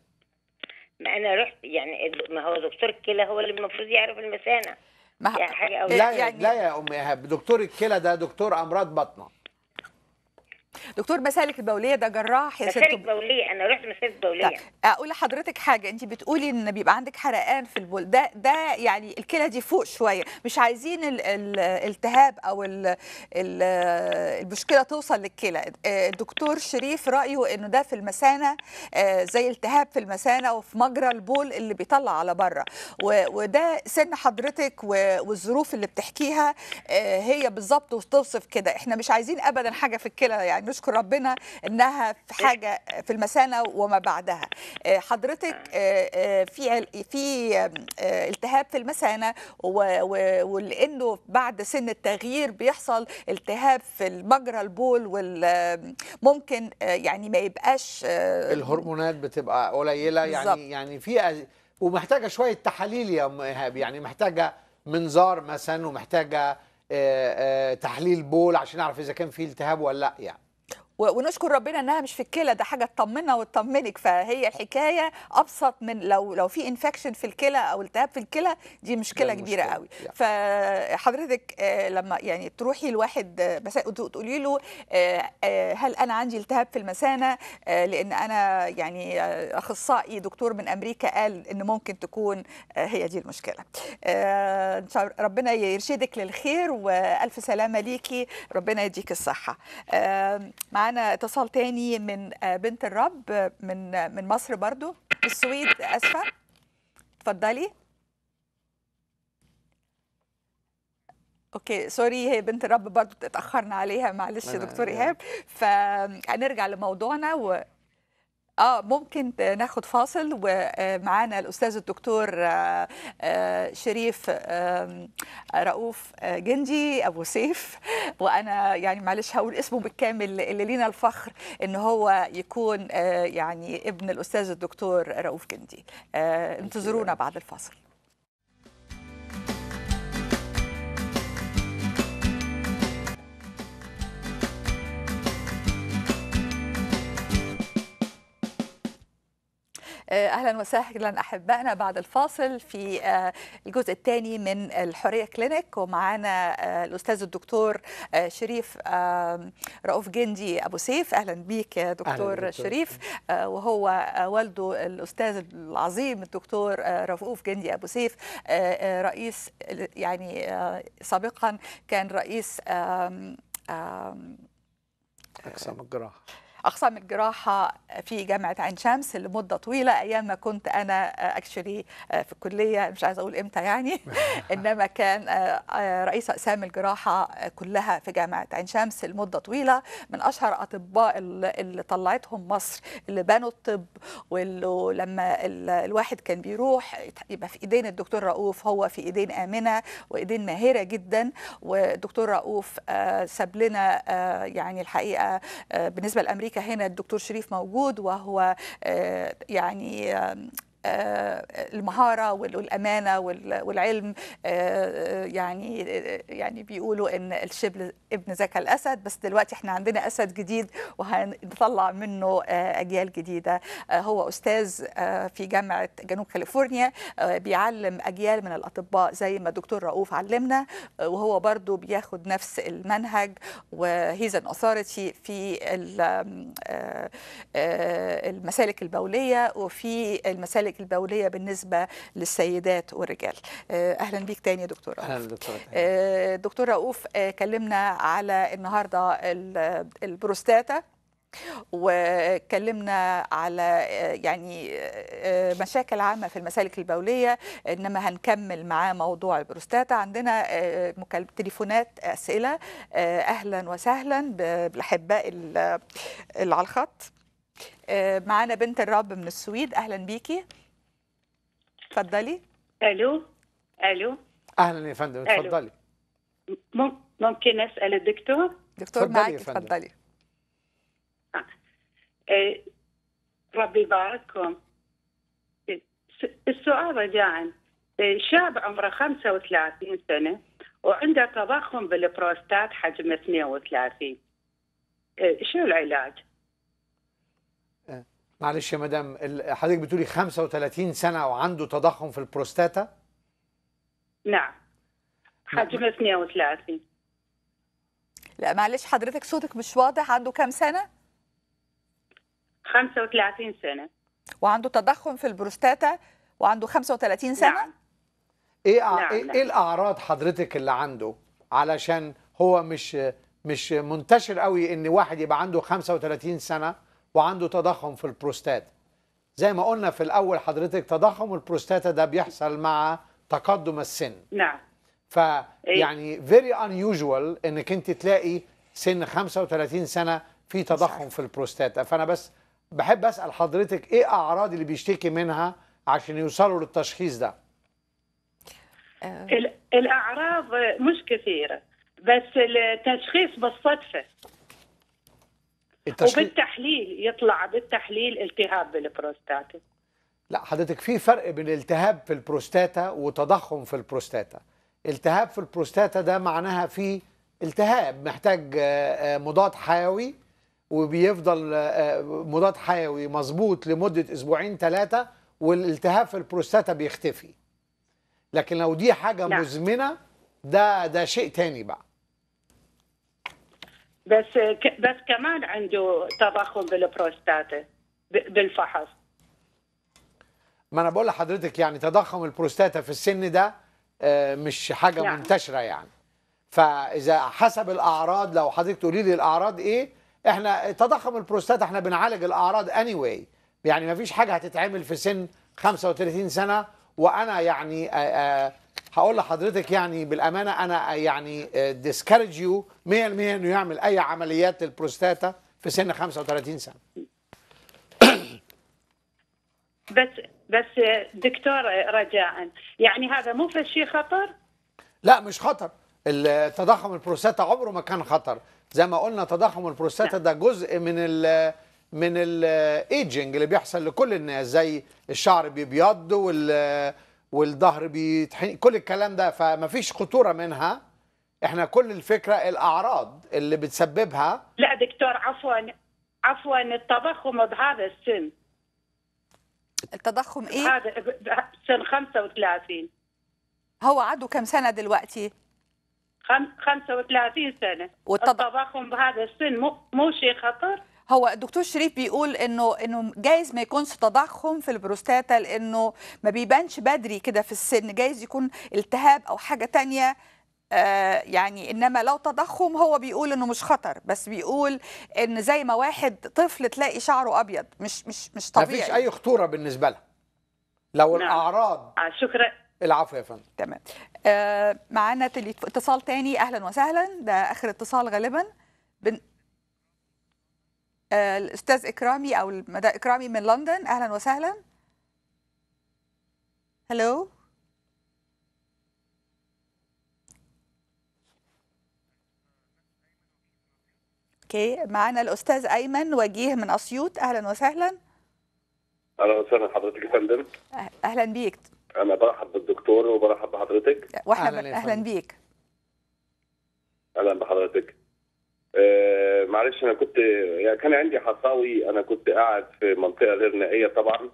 ما انا رحت يعني ما هو دكتور الكلى هو اللي المفروض يعرف المثانه يعني حاجه قوي لا يعني لا يا ام ايهاب دكتور الكلى ده دكتور امراض بطنه دكتور مسالك البوليه ده جراح يا ست مسالك بوليه انا رحت مسالك بوليه طيب. اقول لحضرتك حاجه انت بتقولي ان بيبقى عندك حرقان في البول ده ده يعني الكلى دي فوق شويه مش عايزين الالتهاب او المشكله توصل للكلى آه، الدكتور شريف رايه انه ده في المثانه آه، زي التهاب في المثانه وفي مجرى البول اللي بيطلع على بره وده سن حضرتك والظروف اللي بتحكيها آه، هي بالظبط وتوصف كده احنا مش عايزين ابدا حاجه في الكلى يعني نشكر ربنا انها في حاجه في المثانه وما بعدها آه، حضرتك آه، آه، في في التهاب في المثانه ولانه بعد سن التغيير بيحصل التهاب في المجرى البول ممكن يعني ما يبقاش الهرمونات بتبقى قليله يعني بالزبط. يعني في ومحتاجه شويه تحاليل يا ام ايهاب يعني محتاجه منظار مثلا ومحتاجه تحليل بول عشان اعرف اذا كان في التهاب ولا لا يعني ونشكر ربنا انها مش في الكلى ده حاجه تطمنا وتطمنك فهي الحكايه ابسط من لو لو في انفكشن في الكلى او التهاب في الكلى دي مشكله كبيره قوي يعني. فحضرتك آه، لما يعني تروحي لواحد تقولي له آه، آه، هل انا عندي التهاب في المثانه لان انا يعني اخصائي دكتور من امريكا قال ان ممكن تكون هي دي المشكله ان شاء ربنا يرشدك للخير والف سلامه ليكي ربنا يديك الصحه معانا معانا اتصال تاني من آه، بنت الرب آه، من آه، من مصر برضو من السويد اسفه اتفضلي اوكي سوري هي بنت الرب برضو اتاخرنا عليها معلش دكتور ايهاب فهنرجع لموضوعنا و اه ممكن ناخد فاصل ومعانا الاستاذ الدكتور آه، آه، شريف رؤوف آه، جندي ابو سيف وانا يعني معلش هقول اسمه بالكامل اللي لينا الفخر ان هو يكون يعني ابن الاستاذ الدكتور رؤوف جندي انتظرونا بعد الفاصل آه، اهلا وسهلا احبائنا بعد الفاصل في آه، الجزء الثاني من الحريه كلينيك ومعانا آه، الاستاذ الدكتور شريف رؤوف جندي ابو سيف اهلا بيك يا دكتور أهلاً شريف وهو والده الاستاذ العظيم الدكتور رؤوف جندي ابو سيف رئيس يعني سابقا كان رئيس أقسام الجراحة أقسام الجراحة في جامعة عين شمس لمدة طويلة أيام ما كنت أنا أكشلي في الكلية مش عايزة أقول إمتى يعني إنما كان آه، آه، رئيس أقسام الجراحة كلها في جامعة عين شمس لمدة طويلة من أشهر أطباء اللي طلعتهم مصر اللي بنوا الطب ولما الواحد كان بيروح يبقى في إيدين الدكتور رؤوف هو في إيدين آمنة وإيدين ماهرة جدا والدكتور رؤوف آه، ساب لنا يعني الحقيقة بالنسبة لأمريكا المملكه هنا الدكتور شريف موجود وهو آه، يعني المهاره والامانه والعلم آه، آه، يعني آه، يعني بيقولوا ان الشبل ابن ذاك الاسد بس دلوقتي احنا عندنا اسد جديد وهنطلع منه اجيال جديده هو استاذ في جامعه جنوب كاليفورنيا بيعلم اجيال من الاطباء زي ما الدكتور رؤوف علمنا وهو برضو بياخد نفس المنهج وهيز ان اوثوريتي في المسالك البوليه وفي المسالك المشاكل البوليه بالنسبه للسيدات والرجال آه، اهلا بيك تاني دكتور رؤوف اهلا دكتور آه، دكتور رؤوف آه، كلمنا على النهارده البروستاتا واتكلمنا على يعني مشاكل عامه في المسالك البوليه انما هنكمل معاه موضوع البروستاتا عندنا تليفونات اسئله اهلا وسهلا بالاحباء اللي على الخط معانا بنت الرب من السويد اهلا بيكي تفضلي الو الو اهلا يا فندم تفضلي ممكن اسال الدكتور دكتور معك تفضلي آه. آه، ربي يبارككم السؤال رجاء آه، شاب عمره 35 سنه وعنده تضخم بالبروستات حجمه 32 شو العلاج؟ معلش يا مدام حضرتك بتقولي 35 سنه وعنده تضخم في البروستاتا نعم حجمه 130 لا معلش حضرتك صوتك مش واضح عنده كام سنه 35 سنه وعنده تضخم في البروستاتا وعنده 35 سنه نعم. إيه, نعم. ايه نعم. ايه, نعم. الاعراض حضرتك اللي عنده علشان هو مش مش منتشر قوي ان واحد يبقى عنده 35 سنه وعنده تضخم في البروستات زي ما قلنا في الأول حضرتك تضخم البروستاتا ده بيحصل مع تقدم السن نعم ف إيه؟ يعني فيري انيوجوال انك انت تلاقي سن 35 سنه في تضخم في البروستاتا فانا بس بحب اسال حضرتك ايه اعراض اللي بيشتكي منها عشان يوصلوا للتشخيص ده آه. الاعراض مش كثيره بس التشخيص بالصدفه التشخيص وبالتحليل يطلع بالتحليل التهاب بالبروستاتا لا حضرتك في فرق بين التهاب في البروستاتا وتضخم في البروستاتا التهاب في البروستاتا ده معناها في التهاب محتاج آه، آه، مضاد حيوي وبيفضل آه، مضاد حيوي مظبوط لمدة أسبوعين ثلاثة والالتهاب في البروستاتا بيختفي لكن لو دي حاجة لا. نعم. مزمنة ده ده شيء تاني بقى بس بس كمان عنده تضخم بالبروستاتا بالفحص ما انا بقول لحضرتك يعني تضخم البروستاتا في السن ده آه، مش حاجه نعم. منتشره يعني فاذا حسب الاعراض لو حضرتك تقولي لي الاعراض ايه احنا تضخم البروستاتا احنا بنعالج الاعراض اني anyway. يعني ما فيش حاجه هتتعمل في سن 35 سنه وانا يعني آآ آه، آآ آه، هقول لحضرتك يعني بالامانه انا يعني ديسكارج يو 100% انه يعمل اي عمليات للبروستاتا في سن 35 سنه بس بس دكتور رجاء يعني هذا مو في شيء خطر لا مش خطر التضخم البروستاتا عمره ما كان خطر زي ما قلنا تضخم البروستاتا نعم. ده جزء من ال من الايجنج اللي بيحصل لكل الناس زي الشعر بيبيض وال والظهر بيتحني كل الكلام ده فمفيش خطوره منها احنا كل الفكره الاعراض اللي بتسببها لا دكتور عفوا عفوا التضخم بهذا السن التضخم ايه؟ هذا سن 35 هو عدو كم سنه دلوقتي؟ 35 سنه والتضخم التضخم بهذا السن مو مو شيء خطر؟ هو الدكتور شريف بيقول انه انه جايز ما يكونش تضخم في البروستاتا لانه ما بيبانش بدري كده في السن جايز يكون التهاب او حاجه تانية آه يعني انما لو تضخم هو بيقول انه مش خطر بس بيقول ان زي ما واحد طفل تلاقي شعره ابيض مش مش مش طبيعي مفيش اي خطوره بالنسبه لها لو نعم. الاعراض آه، شكرا العفو يا فندم تمام آه معانا اتصال تاني اهلا وسهلا ده اخر اتصال غالبا بن... الاستاذ اكرامي او المدى اكرامي من لندن اهلا وسهلا هلو اوكي معانا الاستاذ ايمن وجيه من اسيوط اهلا وسهلا اهلا وسهلا حضرتك يا فندم اهلا بيك انا برحب بالدكتور وبرحب بحضرتك واحنا اهلا, أهلاً بيك اهلا بحضرتك آه، معلش انا كنت يعني كان عندي حصاوي انا كنت قاعد في منطقه غير نائيه طبعا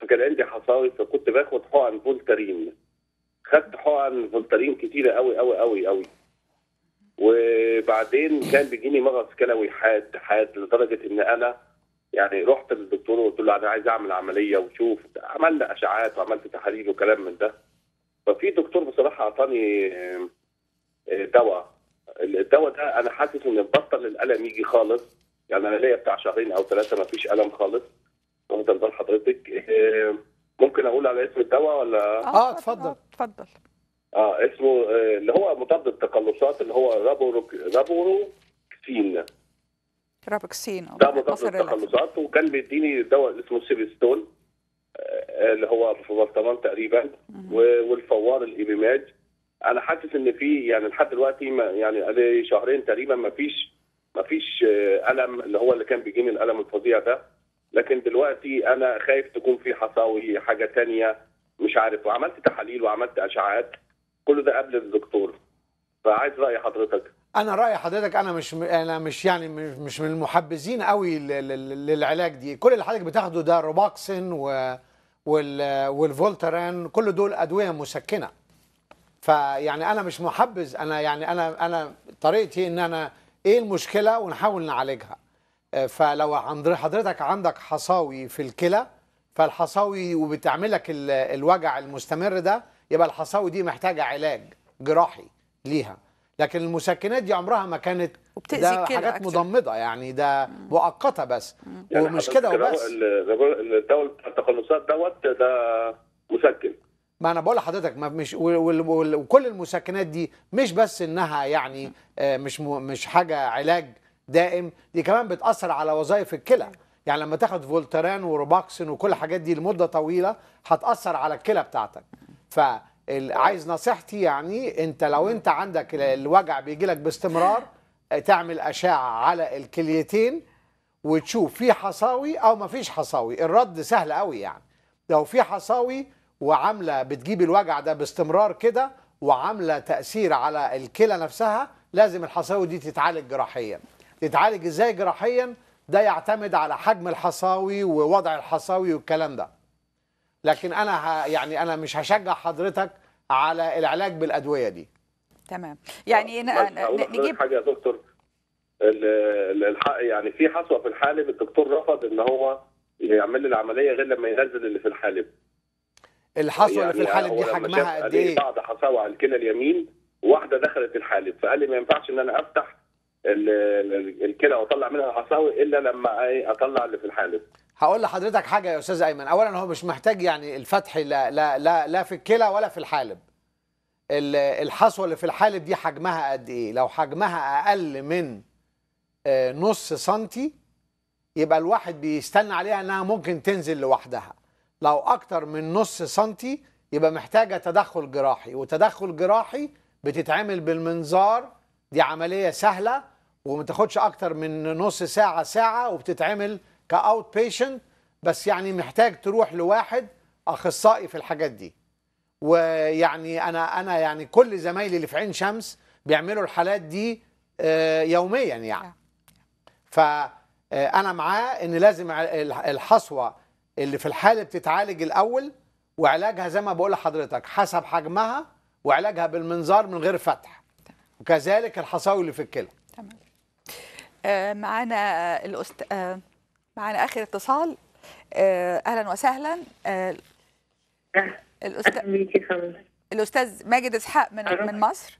فكان عندي حصاوي فكنت باخد حقن فولترين خدت حقن فولترين كتيره قوي قوي قوي قوي وبعدين كان بيجيني مغص كلوي حاد حاد لدرجه ان انا يعني رحت للدكتور وقلت له انا عايز اعمل عمليه وشوف عملنا اشعاعات وعملت تحاليل وكلام من ده ففي دكتور بصراحه اعطاني آه، دواء الدواء ده انا حاسس ان بطل الالم يجي خالص يعني انا ليا بتاع شهرين او ثلاثه ما فيش الم خالص افضل بال حضرتك ممكن اقول على اسم الدواء ولا اه, آه، اتفضل اتفضل اه اسمه آه، اللي هو مضاد التقلصات اللي هو رابوروك رابوروكسين رابوكسين ده مضاد التقلصات وكان بيديني دواء اسمه سيبستول آه، اللي هو في برطمان تقريبا والفوار الايبيماج انا حاسس ان في يعني لحد دلوقتي يعني ادي شهرين تقريبا ما فيش ما فيش آه، الم اللي هو اللي كان بيجيني الالم الفظيع ده لكن دلوقتي انا خايف تكون في حصاوي حاجه تانية مش عارف وعملت تحاليل وعملت اشعاعات كل ده قبل الدكتور فعايز راي حضرتك انا راي حضرتك انا مش انا مش يعني مش من المحبذين قوي للعلاج دي كل اللي حضرتك بتاخده ده روباكسين و والفولتران كل دول ادويه مسكنه فيعني انا مش محبذ انا يعني انا انا طريقتي ان انا ايه المشكله ونحاول نعالجها آه، فلو عند حضرتك عندك حصاوي في الكلى فالحصاوي وبتعمل لك الوجع المستمر ده يبقى الحصاوي دي محتاجه علاج جراحي ليها لكن المسكنات دي عمرها ما كانت ده حاجات مضمضه مضمده يعني ده مؤقته بس يعني ومش كده وبس الدواء التقلصات دوت ده مسكن ما انا بقول لحضرتك ما مش وكل المسكنات دي مش بس انها يعني آه، مش مش حاجه علاج دائم دي كمان بتاثر على وظائف الكلى يعني لما تاخد فولتران وروباكسين وكل الحاجات دي لمده طويله هتاثر على الكلى بتاعتك ف عايز نصيحتي يعني انت لو انت عندك الوجع بيجي لك باستمرار آه، تعمل اشعه على الكليتين وتشوف في حصاوي او ما فيش حصاوي الرد سهل قوي يعني لو في حصاوي وعامله بتجيب الوجع ده باستمرار كده وعامله تاثير على الكلى نفسها لازم الحصاوي دي تتعالج جراحيا تتعالج ازاي جراحيا ده يعتمد على حجم الحصاوي ووضع الحصاوي والكلام ده لكن انا يعني انا مش هشجع حضرتك على العلاج بالادويه دي تمام يعني نجيب حاجه يا دكتور يعني في حصوه في الحالب الدكتور رفض ان هو يعمل لي العمليه غير لما ينزل اللي في الحالب الحصوه يعني في الحالب دي حجمها قد ايه؟ بعض حصاوه على الكلى اليمين وواحده دخلت الحالب فقال لي ما ينفعش ان انا افتح الكلى واطلع منها الحصاوي الا لما ايه اطلع اللي في الحالب هقول لحضرتك حاجه يا استاذ ايمن اولا هو مش محتاج يعني الفتح لا لا لا, لا في الكلى ولا في الحالب الحصوه اللي في الحالب دي حجمها قد ايه لو حجمها اقل من آه، نص سنتي يبقى الواحد بيستنى عليها انها ممكن تنزل لوحدها لو اكتر من نص سنتي يبقى محتاجه تدخل جراحي وتدخل جراحي بتتعمل بالمنظار دي عمليه سهله وما تاخدش اكتر من نص ساعه ساعه وبتتعمل كاوت بيشنت بس يعني محتاج تروح لواحد اخصائي في الحاجات دي ويعني انا انا يعني كل زمايلي اللي في عين شمس بيعملوا الحالات دي آه، يوميا يعني ف آه، انا معاه ان لازم الحصوه اللي في الحاله بتتعالج الاول وعلاجها زي ما بقول لحضرتك حسب حجمها وعلاجها بالمنظار من غير فتح وكذلك الحصاوي اللي في الكلى تمام آه معانا الأست... آه معانا اخر اتصال آه اهلا وسهلا آه الاستاذ الاستاذ ماجد اسحاق من من مصر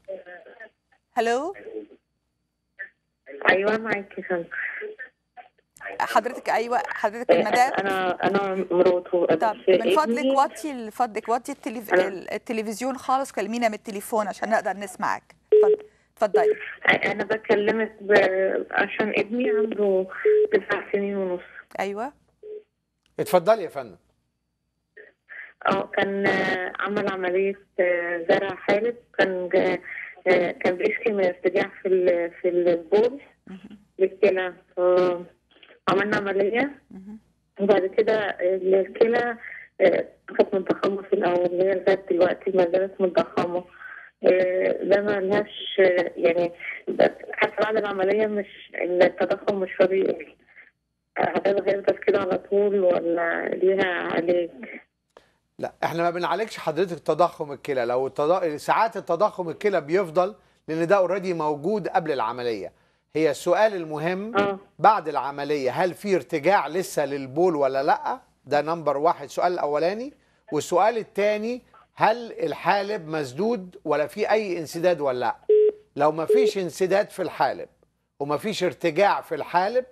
هلو ايوه معاكي حضرتك ايوه حضرتك إيه، المدام انا انا مراته طب من فضلك وطي فضلك وطي التليف... التلفزيون خالص كلمينا من التليفون عشان نقدر نسمعك اتفضلي اتفضلي انا بكلمك ب... عشان ابني عنده تسع سنين ونص ايوه اتفضلي يا فندم اه كان عمل عمليه زرع حالب كان آه، كان بيشكي من ارتجاع في في البول بالكلى عملنا عملية وبعد كده الكلى آه، كانت متضخمة في الأول اللي هي لغاية دلوقتي ما زالت متضخمة آه، ده ما لهاش آه، يعني حتى بعد العملية مش التضخم مش طبيعي هل هيفضل كده على طول ولا ليها علاج؟ لا احنا ما بنعالجش حضرتك تضخم الكلى لو التض... ساعات التضخم الكلى بيفضل لان ده اوريدي موجود قبل العمليه هي السؤال المهم أه. بعد العمليه هل في ارتجاع لسه للبول ولا لا ده نمبر واحد سؤال الاولاني والسؤال الثاني هل الحالب مسدود ولا في اي انسداد ولا لا لو ما فيش انسداد في الحالب وما فيش ارتجاع في الحالب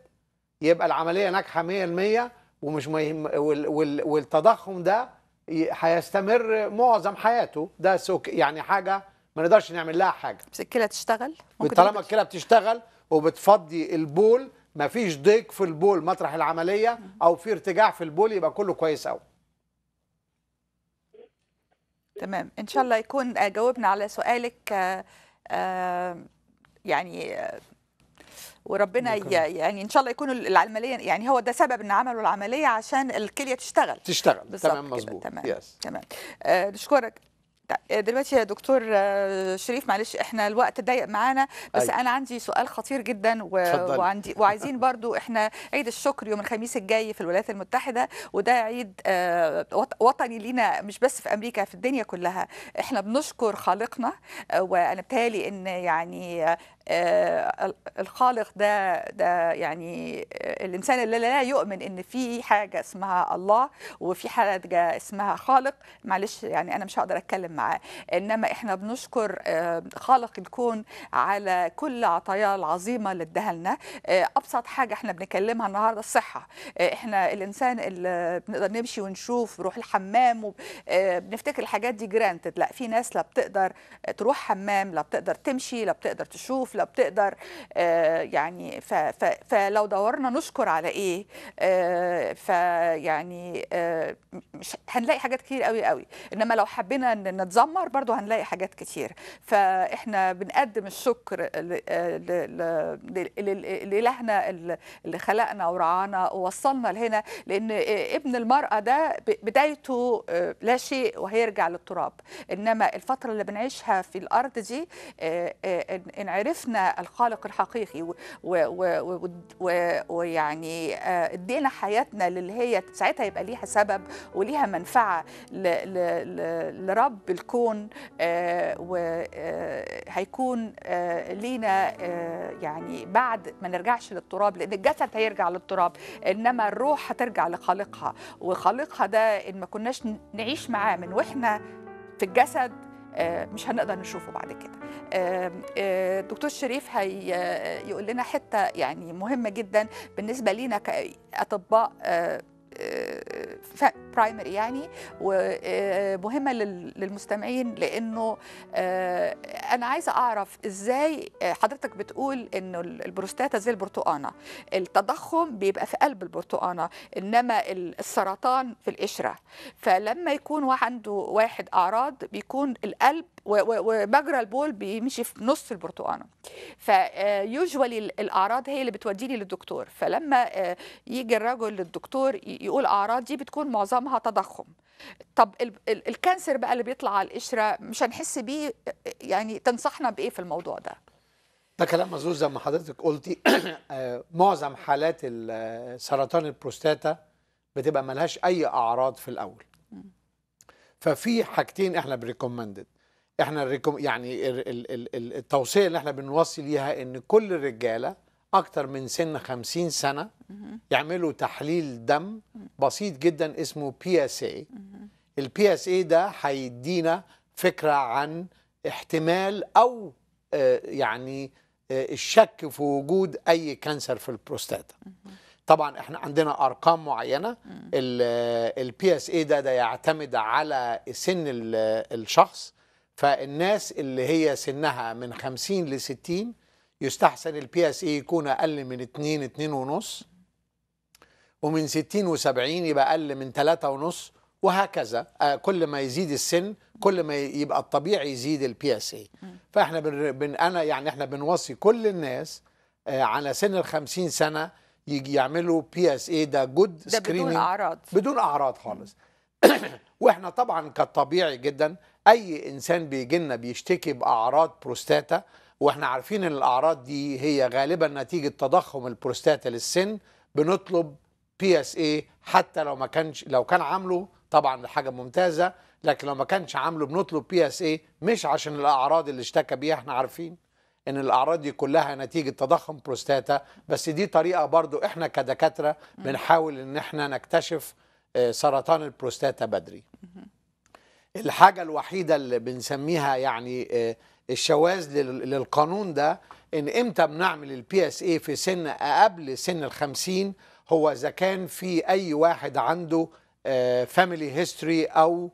يبقى العمليه ناجحه 100% ومش مهم وال وال والتضخم ده هيستمر معظم حياته ده يعني حاجه ما نقدرش نعمل لها حاجه بس الكلى تشتغل طالما الكلى بتشتغل وبتفضي البول مفيش ضيق في البول مطرح العمليه او في ارتجاع في البول يبقى كله كويس قوي تمام ان شاء الله يكون آه، جاوبنا على سؤالك آه، آه، يعني وربنا يعني ان شاء الله يكون العمليه يعني هو ده سبب ان عملوا العمليه عشان الكليه تشتغل تشتغل تمام مظبوط تمام يس. تمام نشكرك آه، دلوقتي يا دكتور آه، شريف معلش احنا الوقت ضيق معانا بس أي. أيوة. انا عندي سؤال خطير جدا و... وعندي وعايزين برضو احنا عيد الشكر يوم الخميس الجاي في الولايات المتحده وده عيد آه، وطني لينا مش بس في امريكا في الدنيا كلها احنا بنشكر خالقنا وانا بتالي ان يعني آه الخالق ده ده يعني آه الانسان اللي لا يؤمن ان في حاجه اسمها الله وفي حاجه اسمها خالق معلش يعني انا مش هقدر اتكلم معاه معاه انما احنا بنشكر آه، خالق الكون على كل عطاياه العظيمه اللي اداها لنا آه، ابسط حاجه احنا بنكلمها النهارده الصحه آه، احنا الانسان اللي بنقدر نمشي ونشوف نروح الحمام بنفتكر الحاجات دي جرانتد لا في ناس لا بتقدر تروح حمام لا بتقدر تمشي لا بتقدر تشوف لا بتقدر يعني ف... ف... فلو دورنا نشكر على ايه فيعني مش هنلاقي حاجات كتير قوي قوي انما لو حبينا ان تتذمر برضو هنلاقي حاجات كتير فإحنا بنقدم الشكر لإلهنا اللي خلقنا ورعانا ووصلنا لهنا لأن ابن المرأة ده بدايته آه، لا شيء وهيرجع للتراب إنما الفترة اللي بنعيشها في الأرض دي آه، آه، إن عرفنا الخالق الحقيقي ويعني ادينا حياتنا للي هي ساعتها يبقى ليها سبب وليها منفعة لرب بالكون آه، وهيكون آه، آه، لينا يعني بعد ما نرجعش للتراب لان الجسد هيرجع للتراب انما الروح هترجع لخالقها وخالقها ده ان ما كناش نعيش معاه من واحنا في الجسد مش هنقدر نشوفه بعد كده دكتور شريف هيقول لنا حته يعني مهمه جدا بالنسبه لينا كاطباء برايمري آه، آه، يعني ومهمه آه، للمستمعين لانه انا عايزه اعرف ازاي حضرتك بتقول انه البروستاتا زي البرتقانه التضخم بيبقى في قلب البرتقانه انما السرطان في القشره فلما يكون عنده واحد اعراض بيكون القلب ومجرى البول بيمشي في نص البرتقانه فيوجوالي آه، الاعراض هي اللي بتوديني للدكتور فلما آه، يجي الرجل للدكتور يقول اعراض دي بتكون معظمها تضخم طب الكانسر بقى اللي بيطلع على القشره مش هنحس بيه يعني تنصحنا بايه في الموضوع ده ده كلام مظبوط زي ما حضرتك قلتي آه، معظم حالات سرطان البروستاتا بتبقى ملهاش اي اعراض في الاول ففي حاجتين احنا بريكومندد احنا يعني التوصيه اللي احنا بنوصي ليها ان كل الرجاله اكتر من سن 50 سنه يعملوا تحليل دم بسيط جدا اسمه بي اس اي البي اس اي ده هيدينا فكره عن احتمال او آه، يعني آه، الشك في وجود اي كانسر في البروستاتا طبعا احنا عندنا ارقام معينه البي اس اي ده ده يعتمد على سن آه، الشخص فالناس اللي هي سنها من 50 ل 60 يستحسن البي اس اي e يكون اقل من 2 2 ونص ومن 60 و70 يبقى اقل من 3 ونص وهكذا آه، كل ما يزيد السن كل ما يبقى الطبيعي يزيد البي اس اي e. فاحنا بن, انا يعني احنا بنوصي كل الناس آه، على سن ال 50 سنه يعملوا بي اس اي ده جود سكريننج بدون اعراض بدون اعراض خالص واحنا طبعا كالطبيعي جدا اي انسان بيجي لنا بيشتكي باعراض بروستاتا واحنا عارفين ان الاعراض دي هي غالبا نتيجه تضخم البروستاتا للسن بنطلب بي اس اي حتى لو ما كانش لو كان عامله طبعا حاجه ممتازه لكن لو ما كانش عامله بنطلب بي اس اي مش عشان الاعراض اللي اشتكى بيها احنا عارفين ان الاعراض دي كلها نتيجه تضخم بروستاتا بس دي طريقه برضو احنا كدكاتره بنحاول ان احنا نكتشف آه، سرطان البروستاتا بدري الحاجة الوحيدة اللي بنسميها يعني آه، الشواذ للقانون ده ان امتى بنعمل البي اس اي في سن قبل سن الخمسين هو اذا كان في اي واحد عنده فاميلي آه، هيستوري او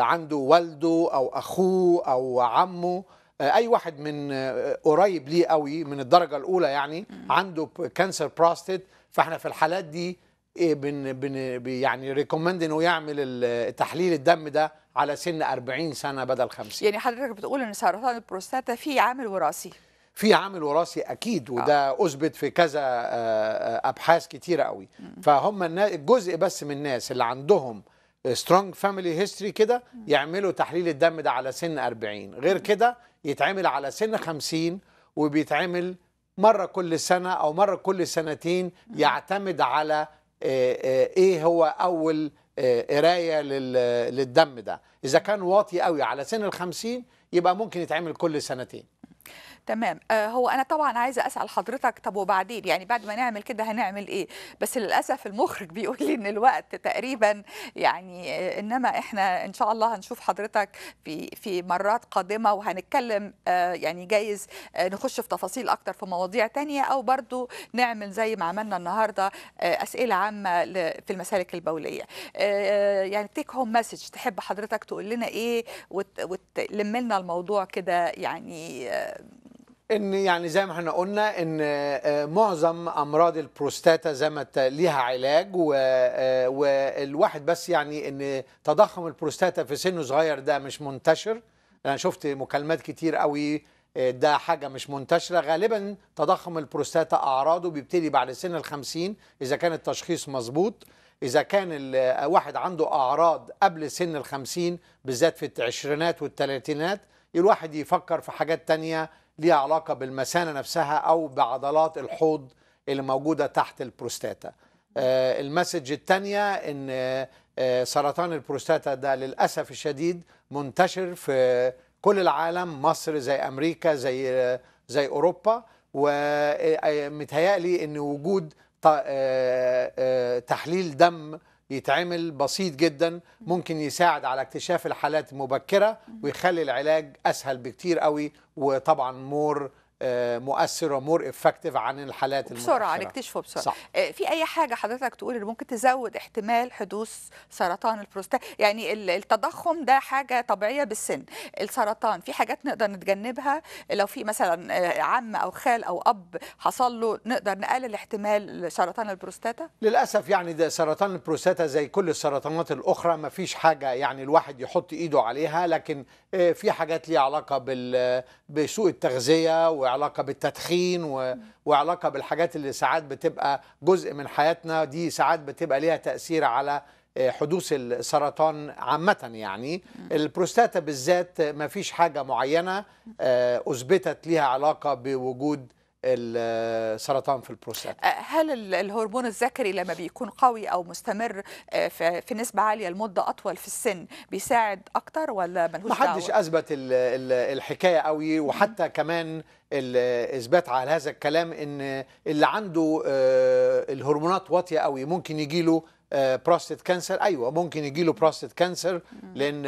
عنده والده او اخوه او عمه اي واحد من قريب ليه قوي من الدرجه الاولى يعني عنده كانسر بروستيت فاحنا في الحالات دي إيه، بن بن يعني ريكومند انه يعمل تحليل الدم ده على سن 40 سنه بدل 50 يعني حضرتك بتقول ان سرطان البروستاتا فيه عامل وراثي في عامل وراثي اكيد آه. وده آه. اثبت في كذا آه، آه، ابحاث كتيره قوي فهم الجزء بس من الناس اللي عندهم سترونج فاميلي هيستوري كده يعملوا تحليل الدم ده على سن 40 غير كده يتعمل على سن 50 وبيتعمل مره كل سنه او مره كل سنتين يعتمد على آه، آه، ايه هو اول آه، قرايه للدم ده اذا كان واطي قوي على سن الخمسين يبقى ممكن يتعمل كل سنتين تمام آه هو انا طبعا عايزه اسال حضرتك طب وبعدين يعني بعد ما نعمل كده هنعمل ايه بس للاسف المخرج بيقول لي ان الوقت تقريبا يعني آه انما احنا ان شاء الله هنشوف حضرتك في في مرات قادمه وهنتكلم آه يعني جايز آه نخش في تفاصيل اكتر في مواضيع تانية او برضو نعمل زي ما عملنا النهارده آه اسئله عامه في المسالك البوليه آه, آه، يعني تيك هوم مسج تحب حضرتك تقول لنا ايه وتلم لنا الموضوع كده يعني آه ان يعني زي ما احنا قلنا ان آه، معظم امراض البروستاتا زي ما ليها علاج آه، والواحد بس يعني ان تضخم البروستاتا في سن صغير ده مش منتشر انا شفت مكالمات كتير قوي آه، ده حاجة مش منتشرة غالبا تضخم البروستاتا أعراضه بيبتدي بعد سن الخمسين إذا كان التشخيص مظبوط إذا كان الواحد عنده أعراض قبل سن الخمسين بالذات في العشرينات والثلاثينات الواحد يفكر في حاجات تانية ليها علاقه بالمثانه نفسها او بعضلات الحوض اللي موجوده تحت البروستاتا آه، المسج الثانيه ان آه، سرطان البروستاتا ده للاسف الشديد منتشر في كل العالم مصر زي امريكا زي آه، زي اوروبا ومتهيألي ان وجود تحليل دم يتعمل بسيط جدا ممكن يساعد على اكتشاف الحالات المبكره ويخلي العلاج أسهل بكتير قوي وطبعا مور آه، مؤثر ومور افكتيف عن الحالات بسرعه نكتشفه بسرعه صح. آه، في اي حاجه حضرتك تقول اللي ممكن تزود احتمال حدوث سرطان البروستات يعني التضخم ده حاجه طبيعيه بالسن السرطان في حاجات نقدر نتجنبها لو في مثلا آه، عم او خال او اب حصل له نقدر نقلل احتمال سرطان البروستاتا للاسف يعني ده سرطان البروستاتا زي كل السرطانات الاخرى ما فيش حاجه يعني الواحد يحط ايده عليها لكن آه، في حاجات ليها علاقه بال بسوء التغذيه وعلاقه بالتدخين و... وعلاقه بالحاجات اللي ساعات بتبقى جزء من حياتنا دي ساعات بتبقى ليها تاثير على آه، حدوث السرطان عامة يعني البروستاتا بالذات ما فيش حاجة معينة آه، أثبتت ليها علاقة بوجود السرطان في البروستاتا أه، هل الهرمون الذكري لما بيكون قوي او مستمر أه، في نسبه عاليه لمده اطول في السن بيساعد اكتر ولا ملوش ما حدش اثبت الحكايه قوي وحتى كمان الاثبات على هذا الكلام ان اللي عنده أه، الهرمونات واطيه قوي ممكن يجي له بروستيت كانسر ايوه ممكن يجي له بروستيت كانسر لان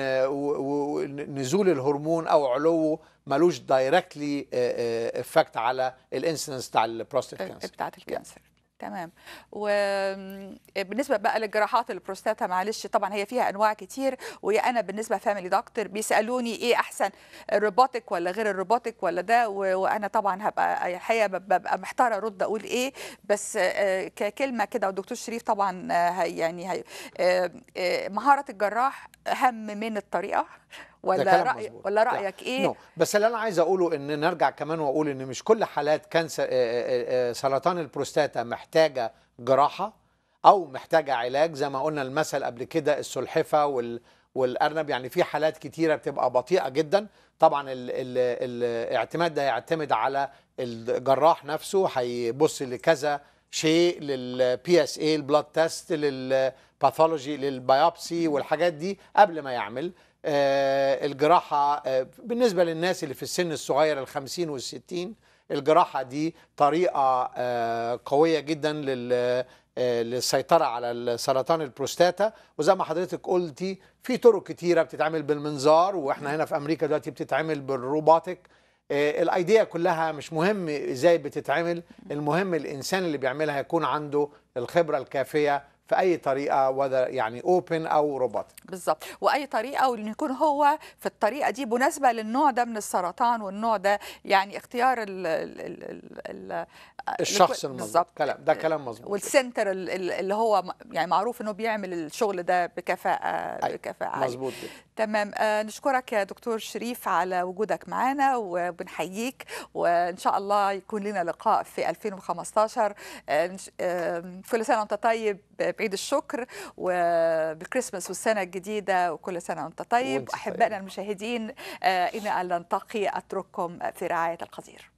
نزول الهرمون او علوه ملوش دايركتلي افكت على الانسنس بتاع البروستات كانسر بتاعت الكانسر تمام وبالنسبه آه، بقى للجراحات البروستاتا معلش طبعا هي فيها انواع كتير ويا انا بالنسبه فاميلي دكتور بيسالوني ايه احسن الروبوتك ولا غير الروبوتك ولا ده وانا طبعا هبقى الحقيقه ببقى محتاره ارد اقول ايه بس آه، آه، ككلمه كده والدكتور شريف طبعا هي يعني هي مهاره الجراح اهم من الطريقه ولا رأي ولا رايك ايه no. بس اللي انا عايز اقوله ان نرجع كمان واقول ان مش كل حالات كانسر آه، آه، آه، سرطان البروستاتا محتاجه جراحه او محتاجه علاج زي ما قلنا المثل قبل كده السلحفه وال والارنب يعني في حالات كتيره بتبقى بطيئه جدا طبعا الـ الـ الاعتماد ده يعتمد على الجراح نفسه هيبص لكذا شيء للبي اس اي البلاد تيست للباثولوجي للبيوبسي والحاجات دي قبل ما يعمل آه، الجراحة آه، بالنسبة للناس اللي في السن الصغير الخمسين والستين الجراحة دي طريقة آه، قوية جدا للسيطرة على سرطان البروستاتا وزي ما حضرتك قلتي في طرق كتيرة بتتعمل بالمنظار واحنا هنا في أمريكا دلوقتي بتتعمل بالروبوتك الايديا كلها مش مهم ازاي بتتعمل المهم الانسان اللي بيعملها يكون عنده الخبره الكافيه في اي طريقه وذا يعني اوبن او روبوت بالظبط واي طريقه وان يكون هو في الطريقه دي مناسبه للنوع ده من السرطان والنوع ده يعني اختيار الـ الـ الـ الشخص المظبوط كلام ده كلام مظبوط والسنتر اللي هو يعني معروف انه بيعمل الشغل ده بكفاءه أي. بكفاءه مظبوط تمام آه نشكرك يا دكتور شريف على وجودك معانا وبنحييك وان شاء الله يكون لنا لقاء في 2015 آه كل سنه وانت طيب بعيد الشكر وبكريسماس والسنة الجديدة وكل سنة وأنت طيب أحبائنا طيب. المشاهدين آه، إلى أن نلتقي أترككم في رعاية القدير